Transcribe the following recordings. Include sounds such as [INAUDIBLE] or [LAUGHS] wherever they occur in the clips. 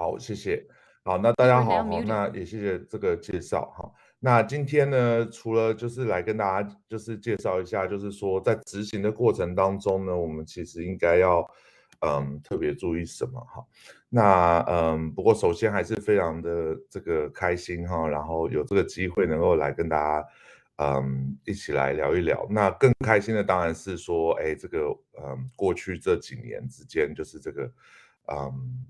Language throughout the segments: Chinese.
好，谢谢。好，那大家好，好那也谢谢这个介绍哈。那今天呢，除了就是来跟大家就是介绍一下，就是说在执行的过程当中呢，我们其实应该要嗯特别注意什么哈。那嗯，不过首先还是非常的这个开心哈，然后有这个机会能够来跟大家嗯一起来聊一聊。那更开心的当然是说，哎，这个嗯，过去这几年之间就是这个嗯。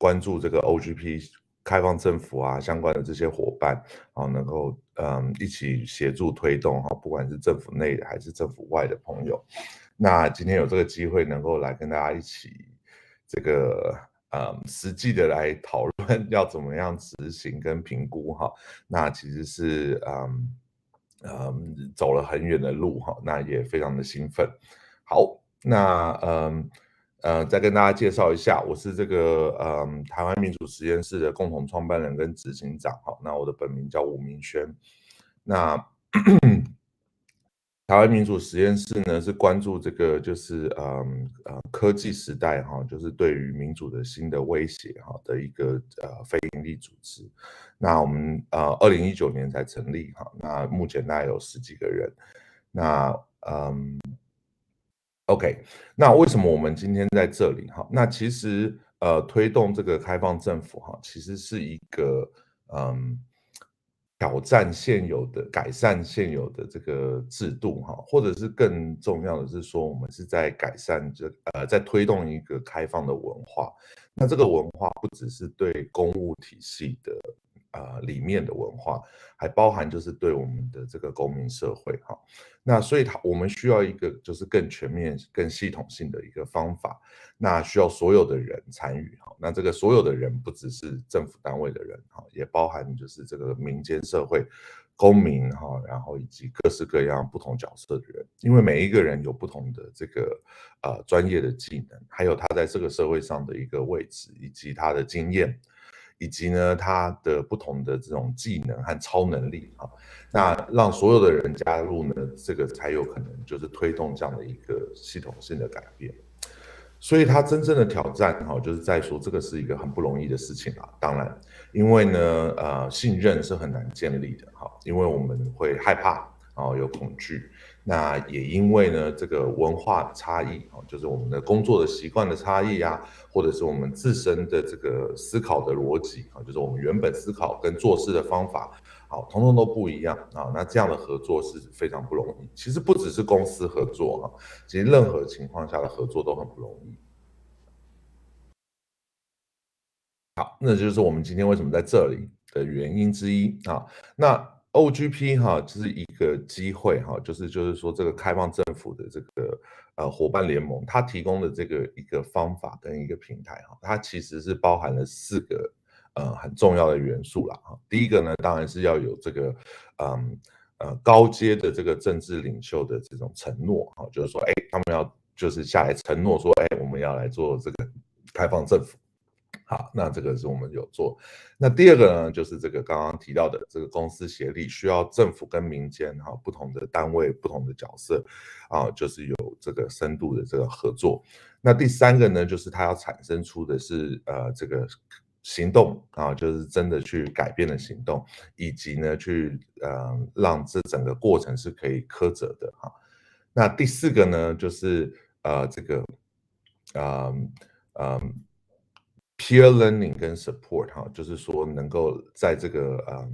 关注这个 OGP 开放政府啊相关的这些伙伴，啊，能够嗯一起协助推动哈，不管是政府内还是政府外的朋友，那今天有这个机会能够来跟大家一起这个嗯实际的来讨论 [LAUGHS] 要怎么样执行跟评估哈，那其实是嗯嗯，走了很远的路哈，那也非常的兴奋。好，那嗯。呃，再跟大家介绍一下，我是这个呃台湾民主实验室的共同创办人跟执行长，哈。那我的本名叫吴明轩。那 [CLEARS THROAT] 台湾民主实验室呢，是关注这个就是呃呃科技时代哈，就是对于民主的新的威胁哈的一个呃非营利组织。那我们呃二零一九年才成立哈，那目前大概有十几个人。那嗯。OK，那为什么我们今天在这里？哈，那其实呃，推动这个开放政府哈，其实是一个嗯，挑战现有的、改善现有的这个制度哈，或者是更重要的是说，我们是在改善这呃，在推动一个开放的文化。那这个文化不只是对公务体系的。呃，里面的文化还包含就是对我们的这个公民社会哈，那所以它我们需要一个就是更全面、更系统性的一个方法，那需要所有的人参与哈，那这个所有的人不只是政府单位的人哈，也包含就是这个民间社会公民哈，然后以及各式各样不同角色的人，因为每一个人有不同的这个呃专业的技能，还有他在这个社会上的一个位置以及他的经验。以及呢，他的不同的这种技能和超能力啊，那让所有的人加入呢，这个才有可能就是推动这样的一个系统性的改变。所以他真正的挑战哈，就是在说这个是一个很不容易的事情啊。当然，因为呢，呃，信任是很难建立的哈，因为我们会害怕哦，有恐惧。那也因为呢，这个文化的差异啊，就是我们的工作的习惯的差异啊，或者是我们自身的这个思考的逻辑啊，就是我们原本思考跟做事的方法，好，通通都不一样啊。那这样的合作是非常不容易。其实不只是公司合作哈，其实任何情况下的合作都很不容易。好，那就是我们今天为什么在这里的原因之一啊。那。OGP 哈，就是一个机会哈，就是就是说这个开放政府的这个呃伙伴联盟，它提供的这个一个方法跟一个平台哈，它其实是包含了四个呃很重要的元素啦哈。第一个呢，当然是要有这个嗯呃高阶的这个政治领袖的这种承诺哈，就是说哎，他们要就是下来承诺说哎，我们要来做这个开放政府。好，那这个是我们有做。那第二个呢，就是这个刚刚提到的，这个公司协力需要政府跟民间哈，不同的单位、不同的角色，啊，就是有这个深度的这个合作。那第三个呢，就是它要产生出的是呃这个行动啊，就是真的去改变了行动，以及呢去嗯让这整个过程是可以苛责的哈。那第四个呢，就是呃这个啊嗯。Peer learning 跟 support 哈，就是说能够在这个呃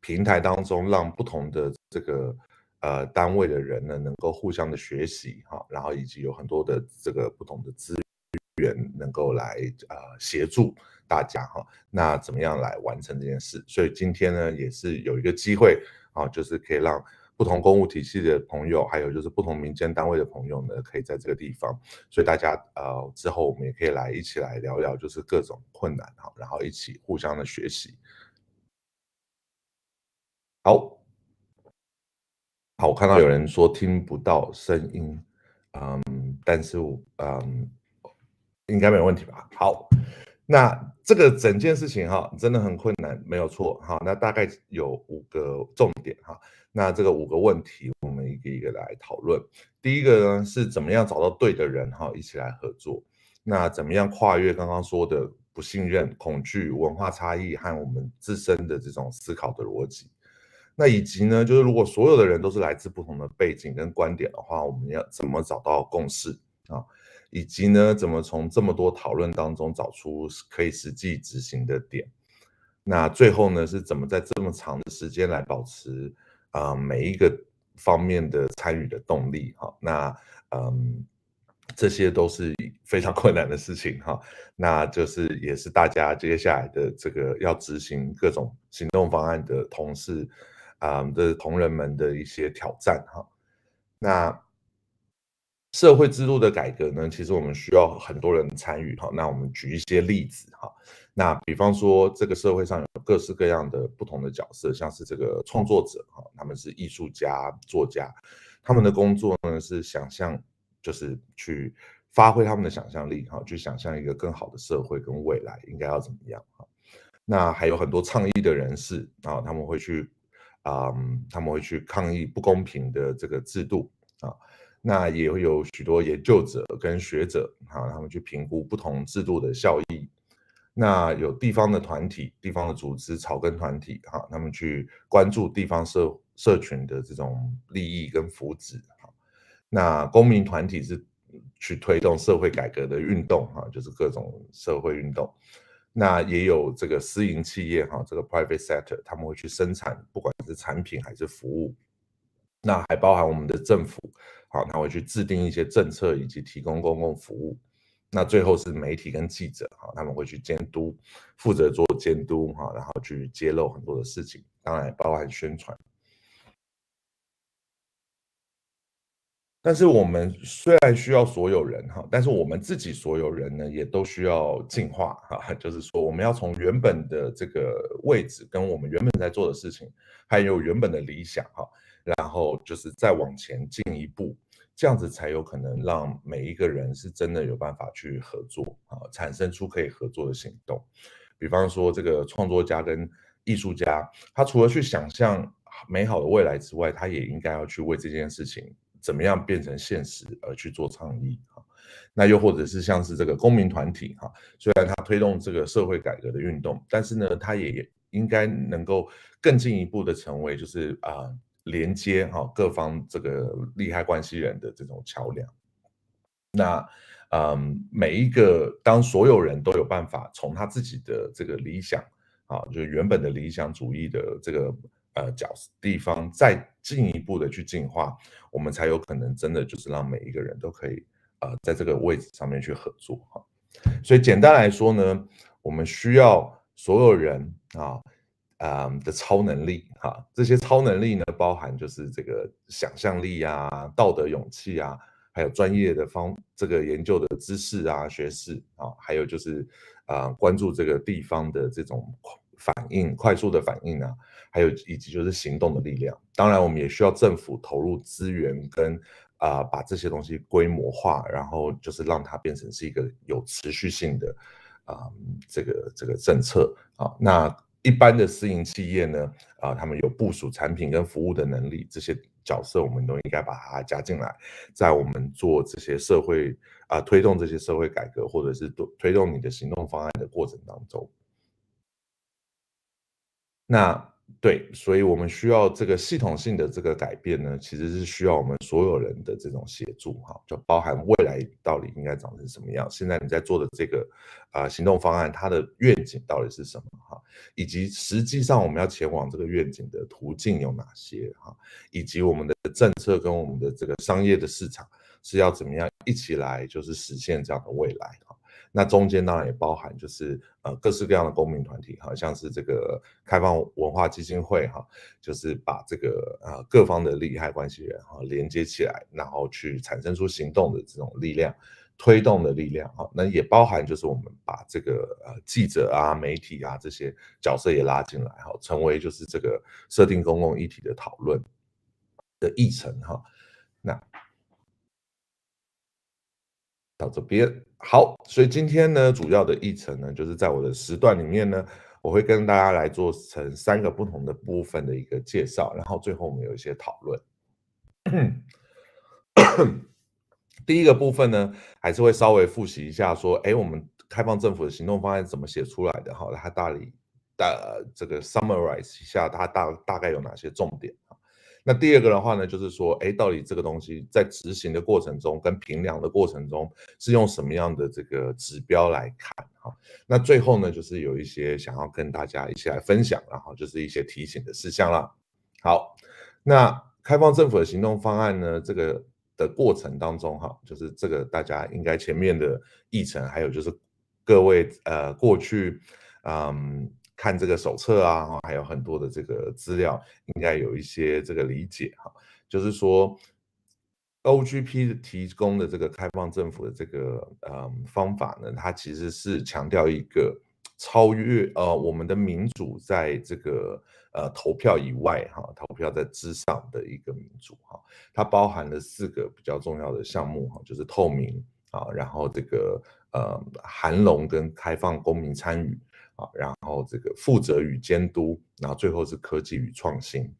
平台当中，让不同的这个呃单位的人呢，能够互相的学习哈，然后以及有很多的这个不同的资源能够来呃协助大家哈。那怎么样来完成这件事？所以今天呢，也是有一个机会啊，就是可以让。不同公务体系的朋友，还有就是不同民间单位的朋友呢，可以在这个地方。所以大家呃，之后我们也可以来一起来聊聊，就是各种困难哈，然后一起互相的学习。好，好，我看到有人说听不到声音，嗯，但是嗯，应该没问题吧？好。那这个整件事情哈，真的很困难，没有错。哈。那大概有五个重点哈。那这个五个问题，我们一个一个来讨论。第一个呢，是怎么样找到对的人哈，一起来合作。那怎么样跨越刚刚说的不信任、恐惧、文化差异和我们自身的这种思考的逻辑？那以及呢，就是如果所有的人都是来自不同的背景跟观点的话，我们要怎么找到共识啊？以及呢，怎么从这么多讨论当中找出可以实际执行的点？那最后呢，是怎么在这么长的时间来保持啊每一个方面的参与的动力？哈，那嗯，这些都是非常困难的事情哈。那就是也是大家接下来的这个要执行各种行动方案的同事啊的同仁们的一些挑战哈。那。社会制度的改革呢，其实我们需要很多人参与。哈。那我们举一些例子哈。那比方说，这个社会上有各式各样的不同的角色，像是这个创作者哈，他们是艺术家、作家，他们的工作呢是想象，就是去发挥他们的想象力哈，去想象一个更好的社会跟未来应该要怎么样哈。那还有很多倡议的人士啊，他们会去，嗯，他们会去抗议不公平的这个制度啊。那也会有许多研究者跟学者，哈，他们去评估不同制度的效益。那有地方的团体、地方的组织、草根团体，哈，他们去关注地方社社群的这种利益跟福祉，哈。那公民团体是去推动社会改革的运动，哈，就是各种社会运动。那也有这个私营企业，哈，这个 private sector，他们会去生产，不管是产品还是服务。那还包含我们的政府，好，他会去制定一些政策以及提供公共服务。那最后是媒体跟记者，好，他们会去监督，负责做监督哈，然后去揭露很多的事情，当然也包含宣传。但是我们虽然需要所有人哈，但是我们自己所有人呢，也都需要进化哈，就是说我们要从原本的这个位置跟我们原本在做的事情，还有原本的理想哈。然后就是再往前进一步，这样子才有可能让每一个人是真的有办法去合作啊，产生出可以合作的行动。比方说这个创作家跟艺术家，他除了去想象美好的未来之外，他也应该要去为这件事情怎么样变成现实而去做倡议啊。那又或者是像是这个公民团体哈，虽然他推动这个社会改革的运动，但是呢，他也应该能够更进一步的成为就是啊。连接哈各方这个利害关系人的这种桥梁，那嗯，每一个当所有人都有办法从他自己的这个理想啊，就是原本的理想主义的这个呃角地方，再进一步的去进化，我们才有可能真的就是让每一个人都可以呃在这个位置上面去合作哈。所以简单来说呢，我们需要所有人啊。啊的超能力哈，这些超能力呢，包含就是这个想象力啊、道德勇气啊，还有专业的方这个研究的知识啊、学识啊，还有就是啊关注这个地方的这种反应、快速的反应啊，还有以及就是行动的力量。当然，我们也需要政府投入资源跟啊把这些东西规模化，然后就是让它变成是一个有持续性的啊这个这个政策啊，那。一般的私营企业呢，啊，他们有部署产品跟服务的能力，这些角色我们都应该把它加进来，在我们做这些社会啊，推动这些社会改革，或者是推推动你的行动方案的过程当中，那。对，所以我们需要这个系统性的这个改变呢，其实是需要我们所有人的这种协助哈，就包含未来到底应该长成什么样，现在你在做的这个啊行动方案，它的愿景到底是什么哈，以及实际上我们要前往这个愿景的途径有哪些哈，以及我们的政策跟我们的这个商业的市场是要怎么样一起来就是实现这样的未来。那中间当然也包含，就是呃各式各样的公民团体哈，像是这个开放文化基金会哈，就是把这个呃各方的利害关系人哈连接起来，然后去产生出行动的这种力量，推动的力量哈。那也包含就是我们把这个呃记者啊、媒体啊这些角色也拉进来哈，成为就是这个设定公共议题的讨论的议程哈。那。这边好，所以今天呢，主要的议程呢，就是在我的时段里面呢，我会跟大家来做成三个不同的部分的一个介绍，然后最后我们有一些讨论。[COUGHS] 第一个部分呢，还是会稍微复习一下，说，哎，我们开放政府的行动方案怎么写出来的？哈，它大体大这个 summarize 一下，它大大概有哪些重点？那第二个的话呢，就是说，哎，到底这个东西在执行的过程中，跟评量的过程中是用什么样的这个指标来看啊？那最后呢，就是有一些想要跟大家一起来分享，然后就是一些提醒的事项啦。好，那开放政府的行动方案呢，这个的过程当中哈，就是这个大家应该前面的议程，还有就是各位呃过去，嗯。看这个手册啊，还有很多的这个资料，应该有一些这个理解哈。就是说，O G P 提供的这个开放政府的这个呃方法呢，它其实是强调一个超越呃我们的民主在这个呃投票以外哈，投票在之上的一个民主哈。它包含了四个比较重要的项目哈，就是透明啊，然后这个呃含容跟开放公民参与。啊，然后这个负责与监督，然后最后是科技与创新。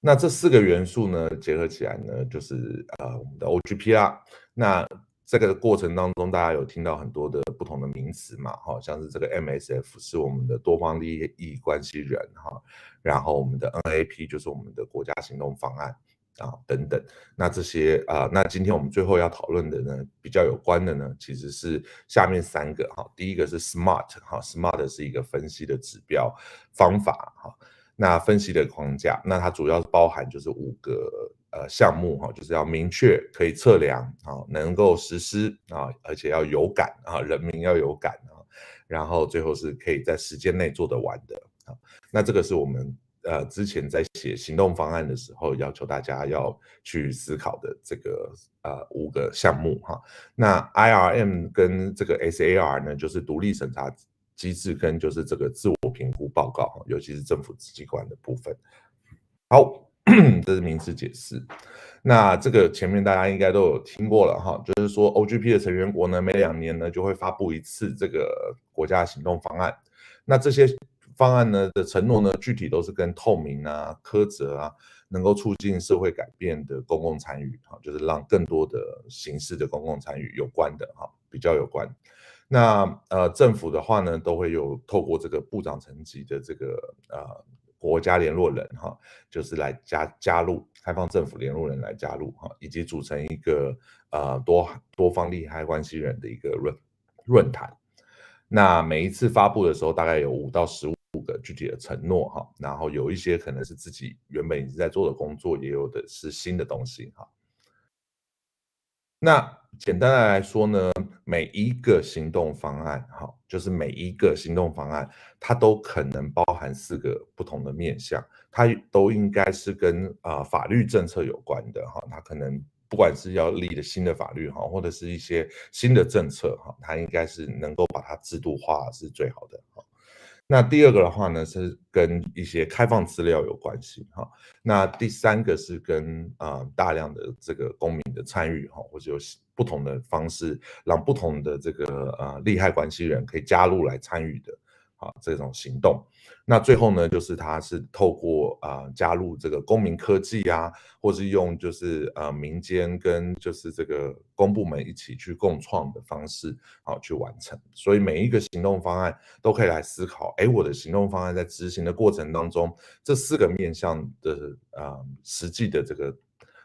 那这四个元素呢结合起来呢，就是呃我们的 OGPR。那这个过程当中，大家有听到很多的不同的名词嘛，哈，像是这个 MSF 是我们的多方利益关系人哈，然后我们的 NAP 就是我们的国家行动方案。啊，等等，那这些啊，那今天我们最后要讨论的呢，比较有关的呢，其实是下面三个哈。第一个是 SMART 哈，SMART 是一个分析的指标方法哈。那分析的框架，那它主要是包含就是五个呃项目哈，就是要明确可以测量啊，能够实施啊，而且要有感啊，人民要有感啊，然后最后是可以在时间内做得完的啊。那这个是我们。呃，之前在写行动方案的时候，要求大家要去思考的这个呃五个项目哈。那 IRM 跟这个 SAR 呢，就是独立审查机制跟就是这个自我评估报告，尤其是政府机关的部分。好，[CLEARS THROAT] 这是名词解释。那这个前面大家应该都有听过了哈，就是说 OGP 的成员国呢，每两年呢就会发布一次这个国家行动方案。那这些。方案呢的承诺呢，具体都是跟透明啊、苛责啊，能够促进社会改变的公共参与啊，就是让更多的形式的公共参与有关的哈，比较有关。那呃，政府的话呢，都会有透过这个部长层级的这个呃国家联络人哈，就是来加加入开放政府联络人来加入哈，以及组成一个呃多多方利害关系人的一个论论坛。那每一次发布的时候，大概有五到十。五个具体的承诺哈，然后有一些可能是自己原本已经在做的工作，也有的是新的东西哈。那简单的来说呢，每一个行动方案哈，就是每一个行动方案，它都可能包含四个不同的面向，它都应该是跟啊法律政策有关的哈。它可能不管是要立的新的法律哈，或者是一些新的政策哈，它应该是能够把它制度化是最好的哈。那第二个的话呢，是跟一些开放资料有关系哈。那第三个是跟啊大量的这个公民的参与哈，或者有不同的方式，让不同的这个呃利害关系人可以加入来参与的。啊，这种行动，那最后呢，就是它是透过啊加入这个公民科技啊，或是用就是呃民间跟就是这个公部门一起去共创的方式啊去完成。所以每一个行动方案都可以来思考，哎，我的行动方案在执行的过程当中，这四个面向的啊实际的这个。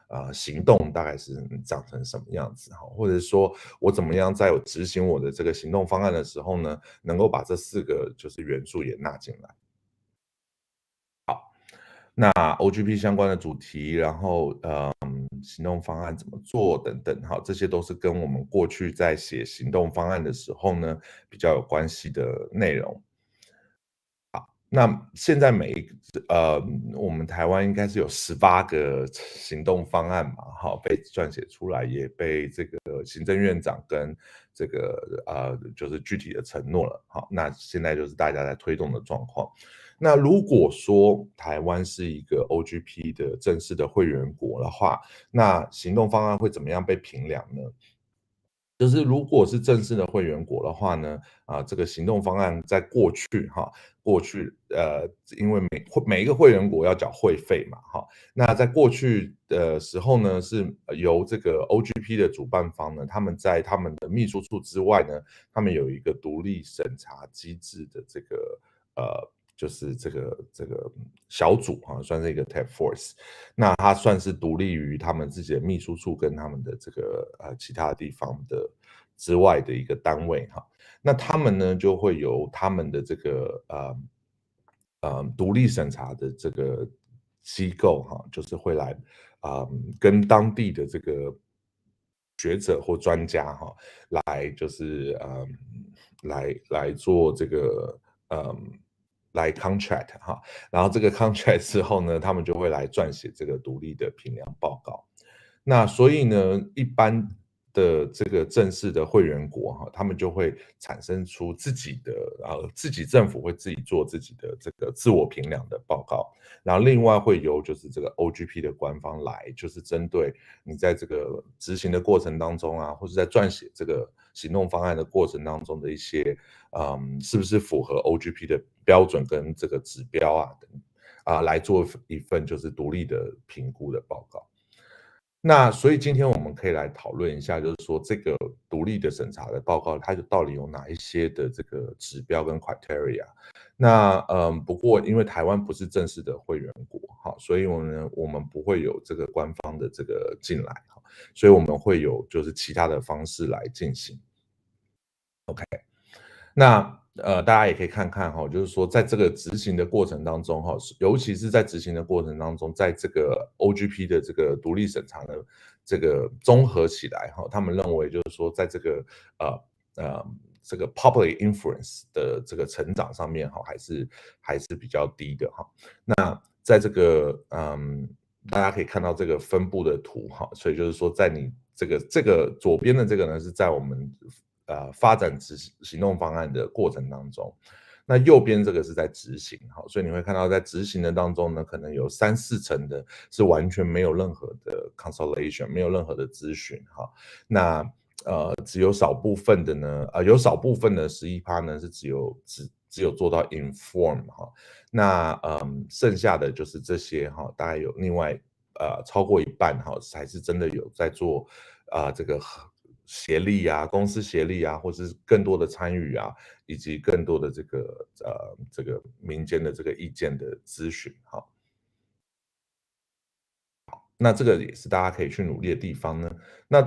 呃，行动大概是长成什么样子哈，或者说我怎么样在执行我的这个行动方案的时候呢，能够把这四个就是元素也纳进来。好，那 OGP 相关的主题，然后嗯，行动方案怎么做等等，好，这些都是跟我们过去在写行动方案的时候呢比较有关系的内容。那现在每一呃，我们台湾应该是有十八个行动方案嘛，哈，被撰写出来，也被这个行政院长跟这个呃，就是具体的承诺了，好，那现在就是大家在推动的状况。那如果说台湾是一个 OGP 的正式的会员国的话，那行动方案会怎么样被评量呢？就是如果是正式的会员国的话呢，啊，这个行动方案在过去哈，过去呃，因为每会每一个会员国要缴会费嘛，哈，那在过去的时候呢，是由这个 OGP 的主办方呢，他们在他们的秘书处之外呢，他们有一个独立审查机制的这个呃。就是这个这个小组哈，算是一个 task force，那它算是独立于他们自己的秘书处跟他们的这个呃其他地方的之外的一个单位哈。那他们呢，就会由他们的这个呃呃独立审查的这个机构哈，就是会来啊，跟当地的这个学者或专家哈，来就是呃来来做这个嗯。来 contract 哈，然后这个 [LAUGHS] contract 之后呢，他们就会来撰写这个独立的评量报告。那所以呢，一般。的这个正式的会员国哈，他们就会产生出自己的啊自己政府会自己做自己的这个自我评量的报告，然后另外会由就是这个 OGP 的官方来，就是针对你在这个执行的过程当中啊，或者在撰写这个行动方案的过程当中的一些，嗯，是不是符合 OGP 的标准跟这个指标啊等，啊来做一份就是独立的评估的报告。那所以今天我们可以来讨论一下，就是说这个独立的审查的报告，它就到底有哪一些的这个指标跟 criteria。那嗯，不过因为台湾不是正式的会员国，哈，所以我们我们不会有这个官方的这个进来，哈，所以我们会有就是其他的方式来进行。OK，那。呃，大家也可以看看哈，就是说，在这个执行的过程当中哈，尤其是在执行的过程当中，在这个 OGP 的这个独立审查的这个综合起来哈，他们认为就是说，在这个呃呃这个 public influence 的这个成长上面哈，还是还是比较低的哈。那在这个嗯，大家可以看到这个分布的图哈，所以就是说，在你这个这个左边的这个呢，是在我们。呃，发展执行动方案的过程当中，那右边这个是在执行，哈，所以你会看到在执行的当中呢，可能有三四成的是完全没有任何的 consultation，没有任何的咨询，哈，那呃，只有少部分的呢，呃，有少部分的十一趴呢是只有只只有做到 inform，哈，那嗯，剩下的就是这些哈，大概有另外呃超过一半哈，才是真的有在做啊这个。协力啊，公司协力啊，或是更多的参与啊，以及更多的这个呃这个民间的这个意见的咨询，好，那这个也是大家可以去努力的地方呢。那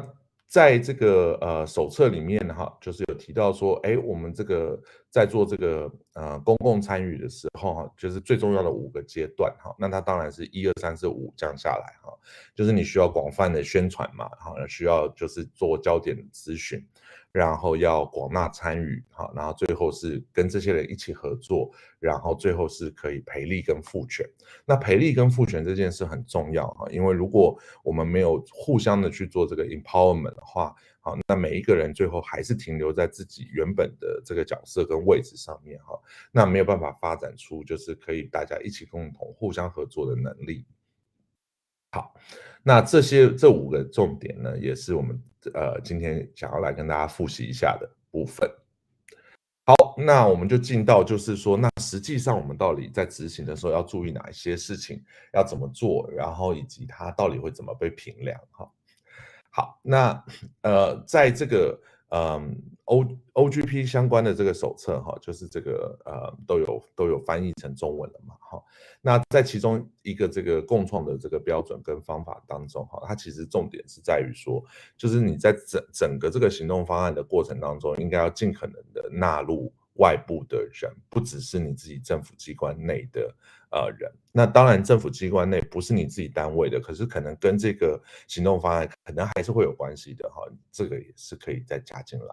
在这个呃手册里面哈，就是有提到说，哎，我们这个在做这个呃公共参与的时候哈，就是最重要的五个阶段哈，那它当然是一二三四五这样下来哈，就是你需要广泛的宣传嘛，然后需要就是做焦点咨询。然后要广纳参与，好，然后最后是跟这些人一起合作，然后最后是可以培利跟赋权。那培利跟赋权这件事很重要哈，因为如果我们没有互相的去做这个 empowerment 的话，好，那每一个人最后还是停留在自己原本的这个角色跟位置上面，哈，那没有办法发展出就是可以大家一起共同互相合作的能力。好，那这些这五个重点呢，也是我们。呃，今天想要来跟大家复习一下的部分。好，那我们就进到就是说，那实际上我们到底在执行的时候要注意哪一些事情，要怎么做，然后以及它到底会怎么被评量哈。好，那呃，在这个嗯。O OGP 相关的这个手册哈，就是这个呃都有都有翻译成中文了嘛，哈。那在其中一个这个共创的这个标准跟方法当中哈，它其实重点是在于说，就是你在整整个这个行动方案的过程当中，应该要尽可能的纳入外部的人，不只是你自己政府机关内的。呃，人那当然，政府机关内不是你自己单位的，可是可能跟这个行动方案可能还是会有关系的哈，这个也是可以再加进来。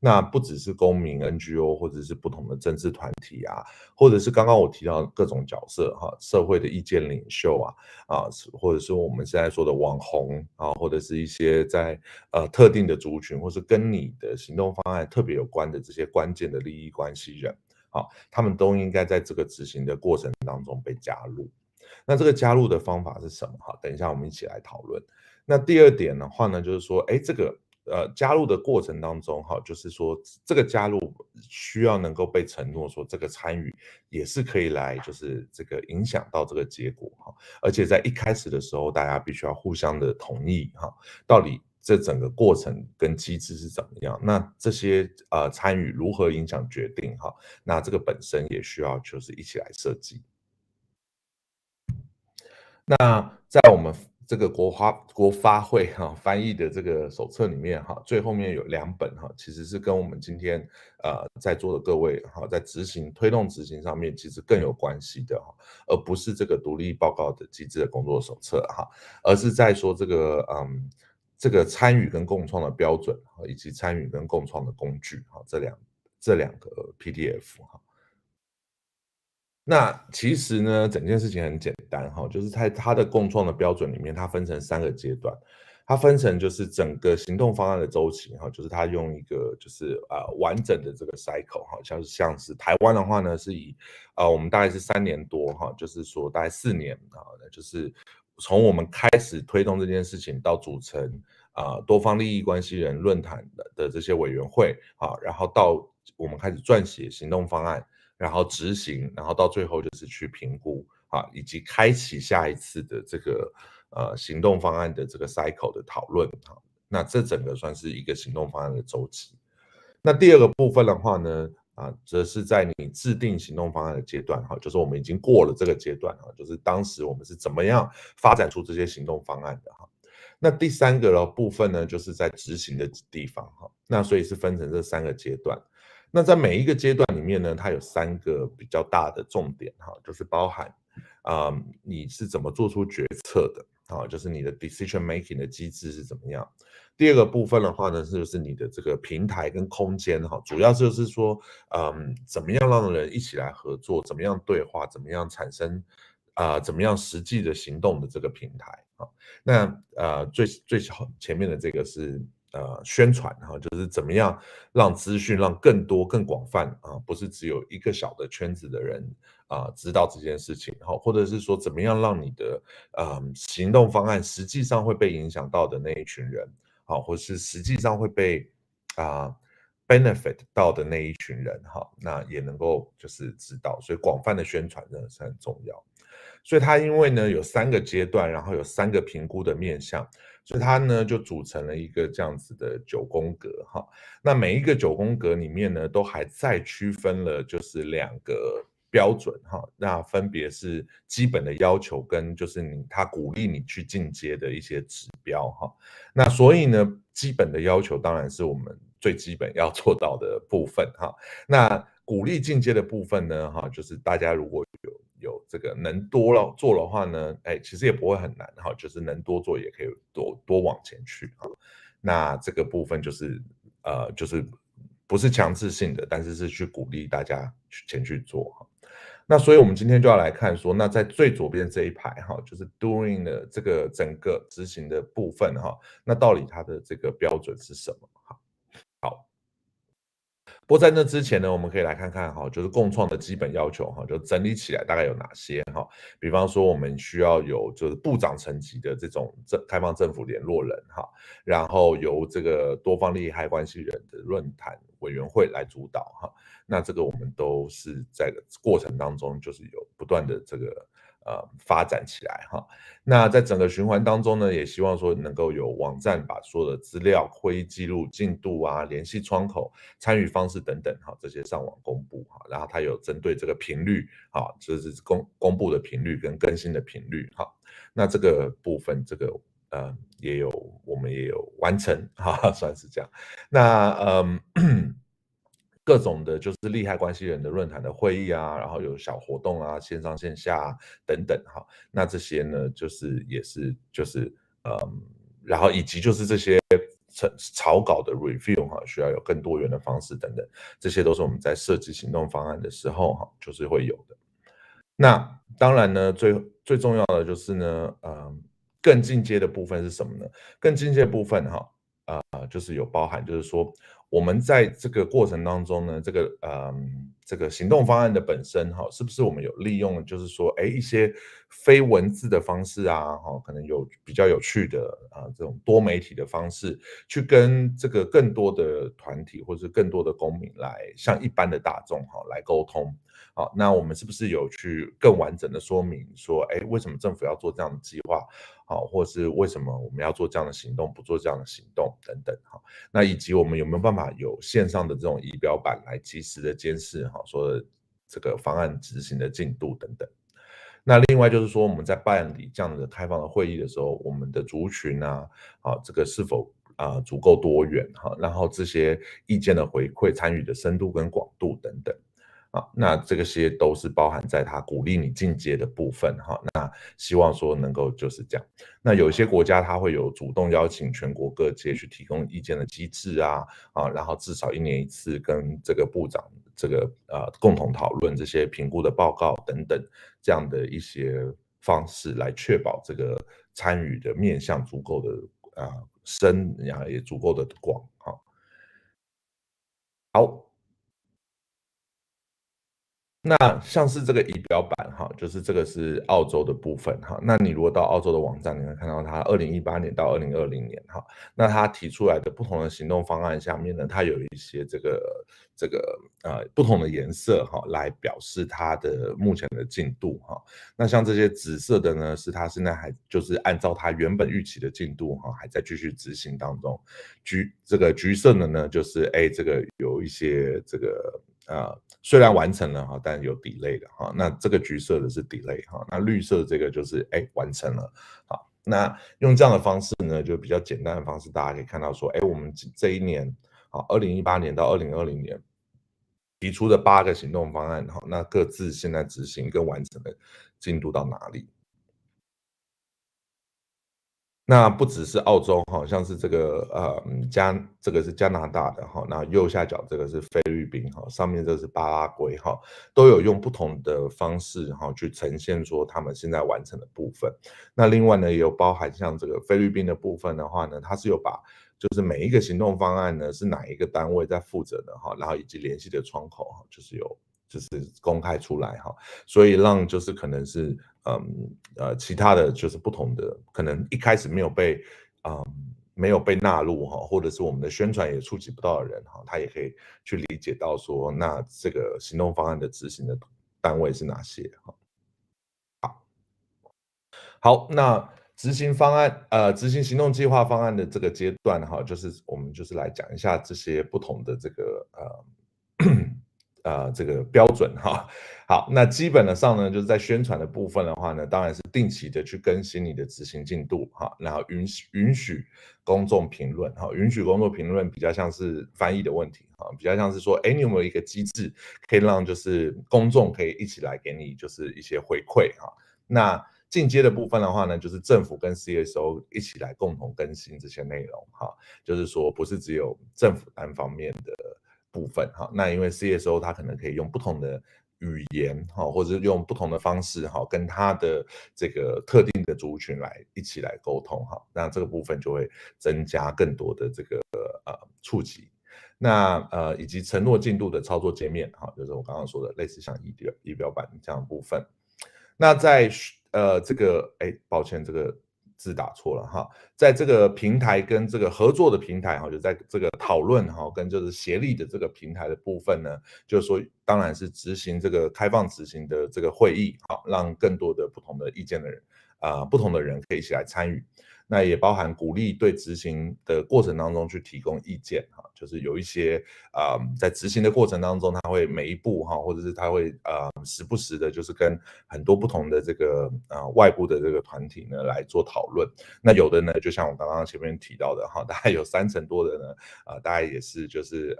那不只是公民、NGO 或者是不同的政治团体啊，或者是刚刚我提到各种角色哈，社会的意见领袖啊啊，或者是我们现在说的网红啊，或者是一些在呃特定的族群，或是跟你的行动方案特别有关的这些关键的利益关系人。好，他们都应该在这个执行的过程当中被加入，那这个加入的方法是什么？哈，等一下我们一起来讨论。那第二点的话呢，就是说，哎，这个呃加入的过程当中，哈，就是说这个加入需要能够被承诺，说这个参与也是可以来，就是这个影响到这个结果，哈，而且在一开始的时候，大家必须要互相的同意，哈，到底这整个过程跟机制是怎么样？那这些呃参与如何影响决定哈？那这个本身也需要就是一起来设计。那在我们这个国发国发会哈翻译的这个手册里面哈，最后面有两本哈，其实是跟我们今天呃在座的各位哈在执行推动执行上面其实更有关系的哈，而不是这个独立报告的机制的工作手册哈，而是在说这个嗯。这个参与跟共创的标准以及参与跟共创的工具哈，这两这两个 PDF 哈。那其实呢，整件事情很简单哈，就是在它的共创的标准里面，它分成三个阶段，它分成就是整个行动方案的周期哈，就是它用一个就是呃完整的这个 cycle 哈，像是像是台湾的话呢，是以呃我们大概是三年多哈，就是说大概四年啊，那就是。从我们开始推动这件事情，到组成啊多方利益关系人论坛的这些委员会，啊，然后到我们开始撰写行动方案，然后执行，然后到最后就是去评估啊，以及开启下一次的这个呃行动方案的这个 cycle 的讨论，哈，那这整个算是一个行动方案的周期。那第二个部分的话呢？啊，则是在你制定行动方案的阶段哈，就是我们已经过了这个阶段啊，就是当时我们是怎么样发展出这些行动方案的啊。那第三个呢？部分呢，就是在执行的地方哈。那所以是分成这三个阶段。那在每一个阶段里面呢，它有三个比较大的重点哈，就是包含啊，你是怎么做出决策的啊，就是你的 decision making 的机制是怎么样。第二个部分的话呢，就是你的这个平台跟空间哈，主要就是说，嗯，怎么样让人一起来合作，怎么样对话，怎么样产生，啊，怎么样实际的行动的这个平台啊，那呃最最好前面的这个是呃宣传哈，就是怎么样让资讯让更多更广泛啊，不是只有一个小的圈子的人啊知道这件事情，好，或者是说怎么样让你的呃行动方案实际上会被影响到的那一群人。好，或是实际上会被啊 benefit 到的那一群人哈，那也能够就是知道，所以广泛的宣传真的是很重要。所以它因为呢有三个阶段，然后有三个评估的面向，所以它呢就组成了一个这样子的九宫格哈。那每一个九宫格里面呢，都还再区分了就是两个。标准哈，那分别是基本的要求跟就是你他鼓励你去进阶的一些指标哈。那所以呢，基本的要求当然是我们最基本要做到的部分哈。那鼓励进阶的部分呢哈，就是大家如果有有这个能多了做的话呢，哎，其实也不会很难哈，就是能多做也可以多多往前去哈。那这个部分就是呃，就是不是强制性的，但是是去鼓励大家去前去做。哈。那所以，我们今天就要来看说，那在最左边这一排哈，就是 doing 的这个整个执行的部分哈，那到底它的这个标准是什么？不过在那之前呢，我们可以来看看哈，就是共创的基本要求哈，就整理起来大概有哪些哈。比方说，我们需要有就是部长层级的这种政开放政府联络人哈，然后由这个多方利害关系人的论坛委员会来主导哈。那这个我们都是在过程当中就是有不断的这个。呃，发展起来哈。那在整个循环当中呢，也希望说能够有网站把所有的资料、会议记录、进度啊、联系窗口、参与方式等等哈，这些上网公布哈。然后它有针对这个频率哈，就是公公布的频率跟更新的频率哈。那这个部分这个呃也有我们也有完成哈，[LAUGHS] 算是这样。那嗯。各种的，就是利害关系人的论坛的会议啊，然后有小活动啊，线上线下等等哈。那这些呢，就是也是就是呃，然后以及就是这些草稿的 review 哈，需要有更多元的方式等等，这些都是我们在设计行动方案的时候哈，就是会有的。那当然呢，最最重要的就是呢，嗯，更进阶的部分是什么呢？更进阶部分哈，啊，就是有包含，就是说。我们在这个过程当中呢，这个嗯，这个行动方案的本身哈，是不是我们有利用，就是说，哎，一些非文字的方式啊，哈，可能有比较有趣的啊，这种多媒体的方式，去跟这个更多的团体或者更多的公民来，像一般的大众哈，来沟通。好，那我们是不是有去更完整的说明说，哎，为什么政府要做这样的计划？好，或是为什么我们要做这样的行动，不做这样的行动等等？哈，那以及我们有没有办法有线上的这种仪表板来及时的监视？哈，说这个方案执行的进度等等。那另外就是说，我们在办理这样的开放的会议的时候，我们的族群啊，啊，这个是否啊足够多元？哈，然后这些意见的回馈、参与的深度跟广度等等。啊，那这个些都是包含在他鼓励你进阶的部分哈。那希望说能够就是这样。那有一些国家他会有主动邀请全国各界去提供意见的机制啊啊，然后至少一年一次跟这个部长这个呃共同讨论这些评估的报告等等这样的一些方式来确保这个参与的面向足够的啊深，然后也足够的广啊。好。那像是这个仪表板哈，就是这个是澳洲的部分哈。那你如果到澳洲的网站，你会看到它二零一八年到二零二零年哈。那它提出来的不同的行动方案下面呢，它有一些这个这个呃不同的颜色哈，来表示它的目前的进度哈。那像这些紫色的呢，是它现在还就是按照它原本预期的进度哈，还在继续执行当中。橘这个橘色的呢，就是哎这个有一些这个啊。虽然完成了哈，但有 delay 的哈。那这个橘色的是 delay 哈，那绿色这个就是哎完成了。好，那用这样的方式呢，就比较简单的方式，大家可以看到说，哎，我们这一年啊，二零一八年到二零二零年提出的八个行动方案哈，那各自现在执行跟完成的进度到哪里？那不只是澳洲哈，像是这个呃加这个是加拿大的哈，那右下角这个是菲律宾哈，上面这是巴拉圭哈，都有用不同的方式哈去呈现说他们现在完成的部分。那另外呢，也有包含像这个菲律宾的部分的话呢，它是有把就是每一个行动方案呢是哪一个单位在负责的哈，然后以及联系的窗口哈，就是有。就是公开出来哈，所以让就是可能是嗯呃其他的就是不同的，可能一开始没有被啊没有被纳入哈，或者是我们的宣传也触及不到的人哈，他也可以去理解到说那这个行动方案的执行的单位是哪些哈。好，好，那执行方案呃执行行动计划方案的这个阶段哈，就是我们就是来讲一下这些不同的这个呃。呃，这个标准哈，[LAUGHS] 好，那基本的上呢，就是在宣传的部分的话呢，当然是定期的去更新你的执行进度哈，然后允允许公众评论哈，允许公众评论比较像是翻译的问题哈，比较像是说，哎，你有没有一个机制可以让就是公众可以一起来给你就是一些回馈哈？那进阶的部分的话呢，就是政府跟 CSO 一起来共同更新这些内容哈，就是说不是只有政府单方面的。部分哈，那因为 CSO 它他可能可以用不同的语言哈，或者是用不同的方式哈，跟他的这个特定的族群来一起来沟通哈，那这个部分就会增加更多的这个呃触及，那呃以及承诺进度的操作界面哈，就是我刚刚说的类似像仪表仪表板这样部分，那在呃这个哎抱歉这个。字打错了哈，在这个平台跟这个合作的平台哈，就在这个讨论哈跟就是协力的这个平台的部分呢，就是说当然是执行这个开放执行的这个会议，好让更多的不同的意见的人啊，不同的人可以一起来参与。那也包含鼓励对执行的过程当中去提供意见哈，就是有一些啊，在执行的过程当中，他会每一步哈，或者是他会呃时不时的，就是跟很多不同的这个啊外部的这个团体呢来做讨论。那有的呢，就像我刚刚前面提到的哈，大概有三成多的呢，啊，大概也是就是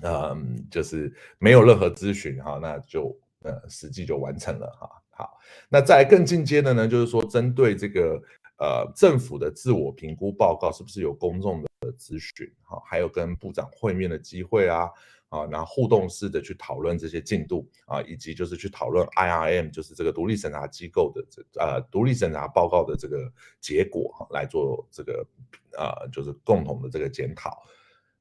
呃呃就是没有任何咨询哈，那就呃实际就完成了哈。好，那再更进阶的呢，就是说针对这个。呃，政府的自我评估报告是不是有公众的咨询？哈，还有跟部长会面的机会啊，啊，然后互动式的去讨论这些进度啊，以及就是去讨论 IRM，就是这个独立审查机构的这呃独立审查报告的这个结果来做这个啊，就是共同的这个检讨。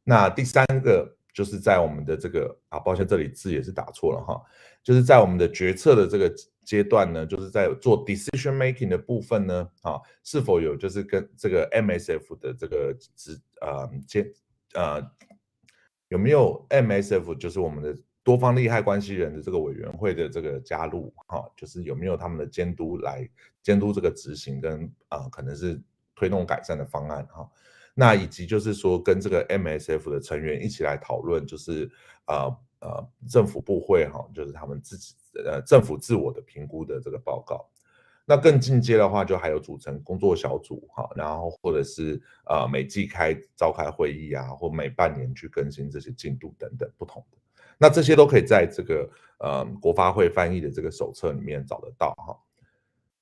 那第三个。就是在我们的这个啊，抱歉，这里字也是打错了哈。就是在我们的决策的这个阶段呢，就是在做 decision making 的部分呢，啊，是否有就是跟这个 MSF 的这个职啊监啊有没有 MSF，就是我们的多方利害关系人的这个委员会的这个加入哈，就是有没有他们的监督来监督这个执行跟啊，可能是推动改善的方案哈。那以及就是说跟这个 MSF 的成员一起来讨论，就是呃呃政府部会哈，就是他们自己呃政府自我的评估的这个报告。那更进阶的话，就还有组成工作小组哈，然后或者是呃每季开召开会议啊，或每半年去更新这些进度等等不同的。那这些都可以在这个呃国发会翻译的这个手册里面找得到哈。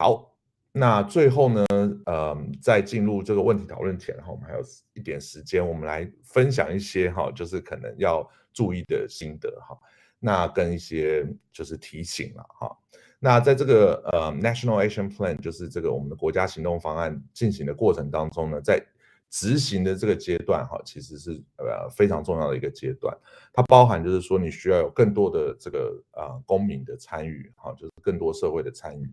好。那最后呢，呃，在进入这个问题讨论前，哈，我们还有一点时间，我们来分享一些哈，就是可能要注意的心得哈，那跟一些就是提醒了哈。那在这个呃 National Action Plan，就是这个我们的国家行动方案进行的过程当中呢，在执行的这个阶段哈，其实是呃非常重要的一个阶段，它包含就是说你需要有更多的这个啊公民的参与哈，就是更多社会的参与。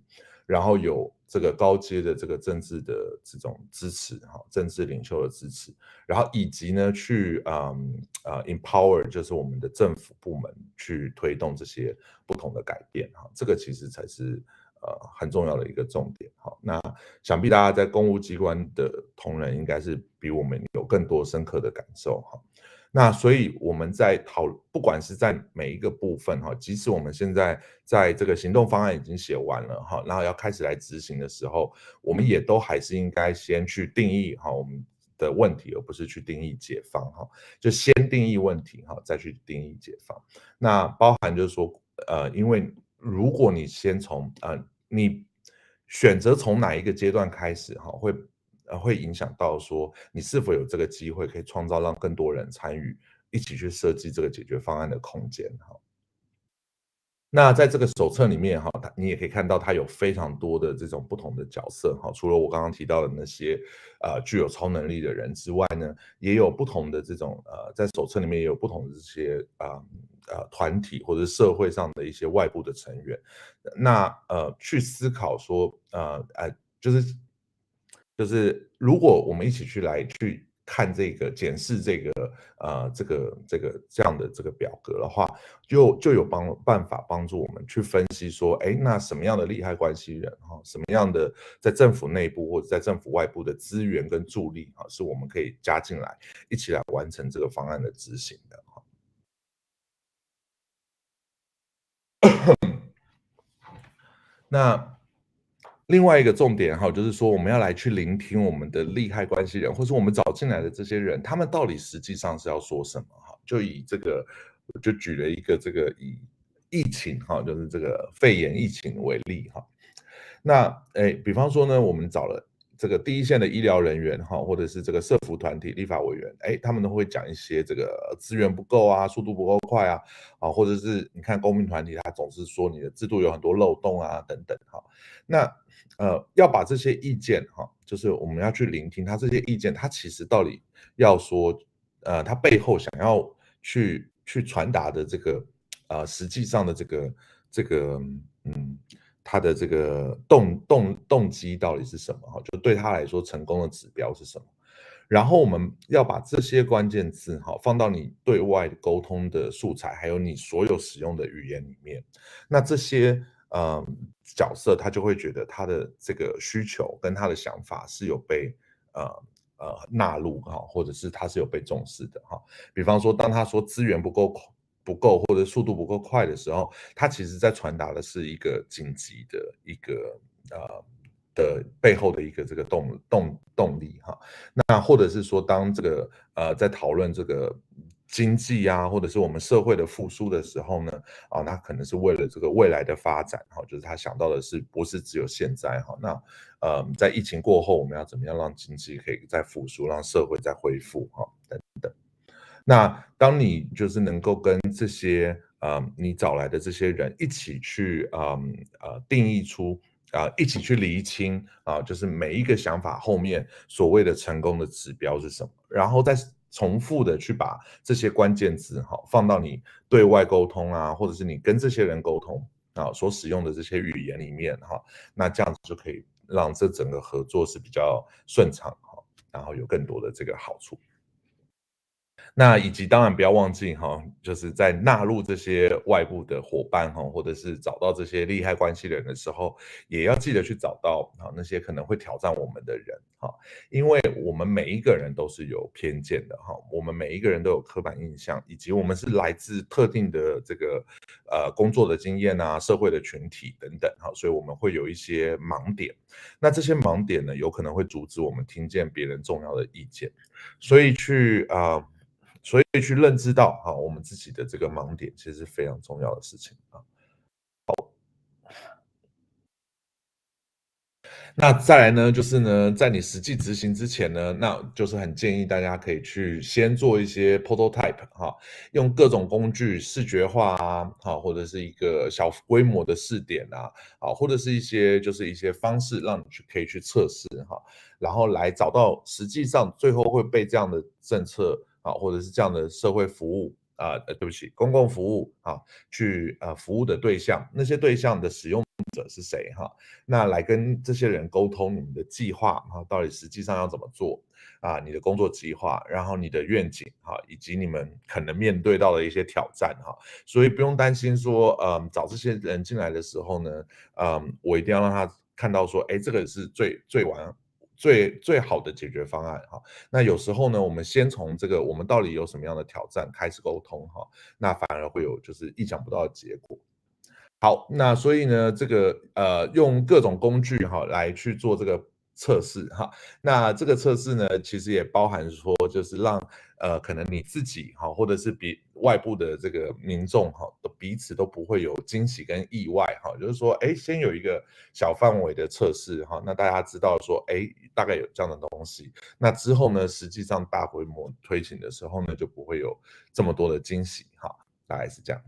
然后有这个高阶的这个政治的这种支持哈，政治领袖的支持，然后以及呢去嗯啊 empower 就是我们的政府部门去推动这些不同的改变哈，这个其实才是呃很重要的一个重点。哈。那想必大家在公务机关的同仁应该是比我们有更多深刻的感受哈。那所以我们在讨，不管是在每一个部分哈，即使我们现在在这个行动方案已经写完了哈，然后要开始来执行的时候，我们也都还是应该先去定义哈我们的问题，而不是去定义解放哈，就先定义问题哈，再去定义解放。那包含就是说，呃，因为如果你先从呃你选择从哪一个阶段开始哈，会。会影响到说你是否有这个机会可以创造让更多人参与一起去设计这个解决方案的空间哈。那在这个手册里面哈，它你也可以看到它有非常多的这种不同的角色哈。除了我刚刚提到的那些呃具有超能力的人之外呢，也有不同的这种呃在手册里面也有不同的这些啊呃团体或者社会上的一些外部的成员，那呃去思考说呃，呃，就是。就是如果我们一起去来去看这个检视这个呃这个这个这样的这个表格的话，就就有帮办法帮助我们去分析说，哎，那什么样的利害关系人哈，什么样的在政府内部或者在政府外部的资源跟助力哈，是我们可以加进来一起来完成这个方案的执行的哈。[COUGHS] 那。另外一个重点哈，就是说我们要来去聆听我们的利害关系人，或是我们找进来的这些人，他们到底实际上是要说什么哈？就以这个，我就举了一个这个以疫情哈，就是这个肺炎疫情为例哈。那诶，比方说呢，我们找了这个第一线的医疗人员哈，或者是这个社服团体、立法委员，诶，他们都会讲一些这个资源不够啊，速度不够快啊，啊，或者是你看公民团体，他总是说你的制度有很多漏洞啊，等等哈。那呃，要把这些意见哈，就是我们要去聆听他这些意见，他其实到底要说，呃，他背后想要去去传达的这个，呃，实际上的这个这个，嗯，他的这个动动动机到底是什么？哈，就对他来说成功的指标是什么？然后我们要把这些关键字哈，放到你对外沟通的素材，还有你所有使用的语言里面，那这些。嗯，角色他就会觉得他的这个需求跟他的想法是有被呃呃纳入哈，或者是他是有被重视的哈。比方说，当他说资源不够不够或者速度不够快的时候，他其实在传达的是一个紧急的一个呃的背后的一个这个动动动力哈。那或者是说，当这个呃在讨论这个。经济啊，或者是我们社会的复苏的时候呢，啊，那可能是为了这个未来的发展，哈，就是他想到的是不是只有现在，哈，那呃，在疫情过后，我们要怎么样让经济可以再复苏，让社会再恢复，哈，等等。那当你就是能够跟这些啊，你找来的这些人一起去啊，呃，定义出啊，一起去厘清啊，就是每一个想法后面所谓的成功的指标是什么，然后再。重复的去把这些关键词哈放到你对外沟通啊，或者是你跟这些人沟通啊所使用的这些语言里面哈，那这样子就可以让这整个合作是比较顺畅哈，然后有更多的这个好处。那以及当然不要忘记哈，就是在纳入这些外部的伙伴哈，或者是找到这些利害关系人的时候，也要记得去找到啊那些可能会挑战我们的人哈，因为我们每一个人都是有偏见的哈，我们每一个人都有刻板印象，以及我们是来自特定的这个呃工作的经验啊、社会的群体等等哈，所以我们会有一些盲点。那这些盲点呢，有可能会阻止我们听见别人重要的意见，所以去啊。所以去认知到啊，我们自己的这个盲点其实是非常重要的事情啊。好，那再来呢，就是呢，在你实际执行之前呢，那就是很建议大家可以去先做一些 prototype 哈，用各种工具视觉化啊，哈，或者是一个小规模的试点啊，啊，或者是一些就是一些方式让你去可以去测试哈，然后来找到实际上最后会被这样的政策。啊，或者是这样的社会服务啊，呃，对不起，公共服务啊，去啊服务的对象，那些对象的使用者是谁哈？那来跟这些人沟通你们的计划啊，到底实际上要怎么做啊？你的工作计划，然后你的愿景哈，以及你们可能面对到的一些挑战哈。所以不用担心说，嗯，找这些人进来的时候呢，嗯，我一定要让他看到说，哎，这个是最最完。最最好的解决方案哈，那有时候呢，我们先从这个我们到底有什么样的挑战开始沟通哈，那反而会有就是意想不到的结果。好，那所以呢，这个呃用各种工具哈来去做这个测试哈，那这个测试呢，其实也包含说就是让。呃，可能你自己哈，或者是比外部的这个民众哈，都彼此都不会有惊喜跟意外哈，就是说，哎，先有一个小范围的测试哈，那大家知道说，哎，大概有这样的东西，那之后呢，实际上大规模推行的时候呢，就不会有这么多的惊喜哈，大概是这样。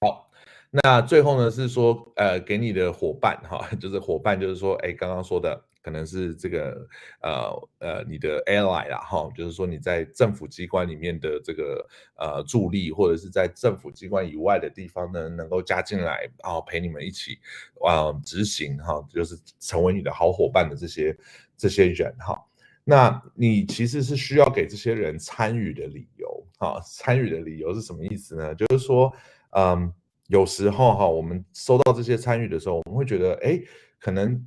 好，那最后呢是说，呃，给你的伙伴哈，就是伙伴，就是说，哎，刚刚说的。可能是这个呃呃，你的 ally 啦哈，就是说你在政府机关里面的这个呃助力，或者是在政府机关以外的地方呢，能够加进来啊，陪你们一起啊执行哈，就是成为你的好伙伴的这些这些人哈。那你其实是需要给这些人参与的理由哈，参与的理由是什么意思呢？就是说，嗯，有时候哈，我们收到这些参与的时候，我们会觉得，哎，可能。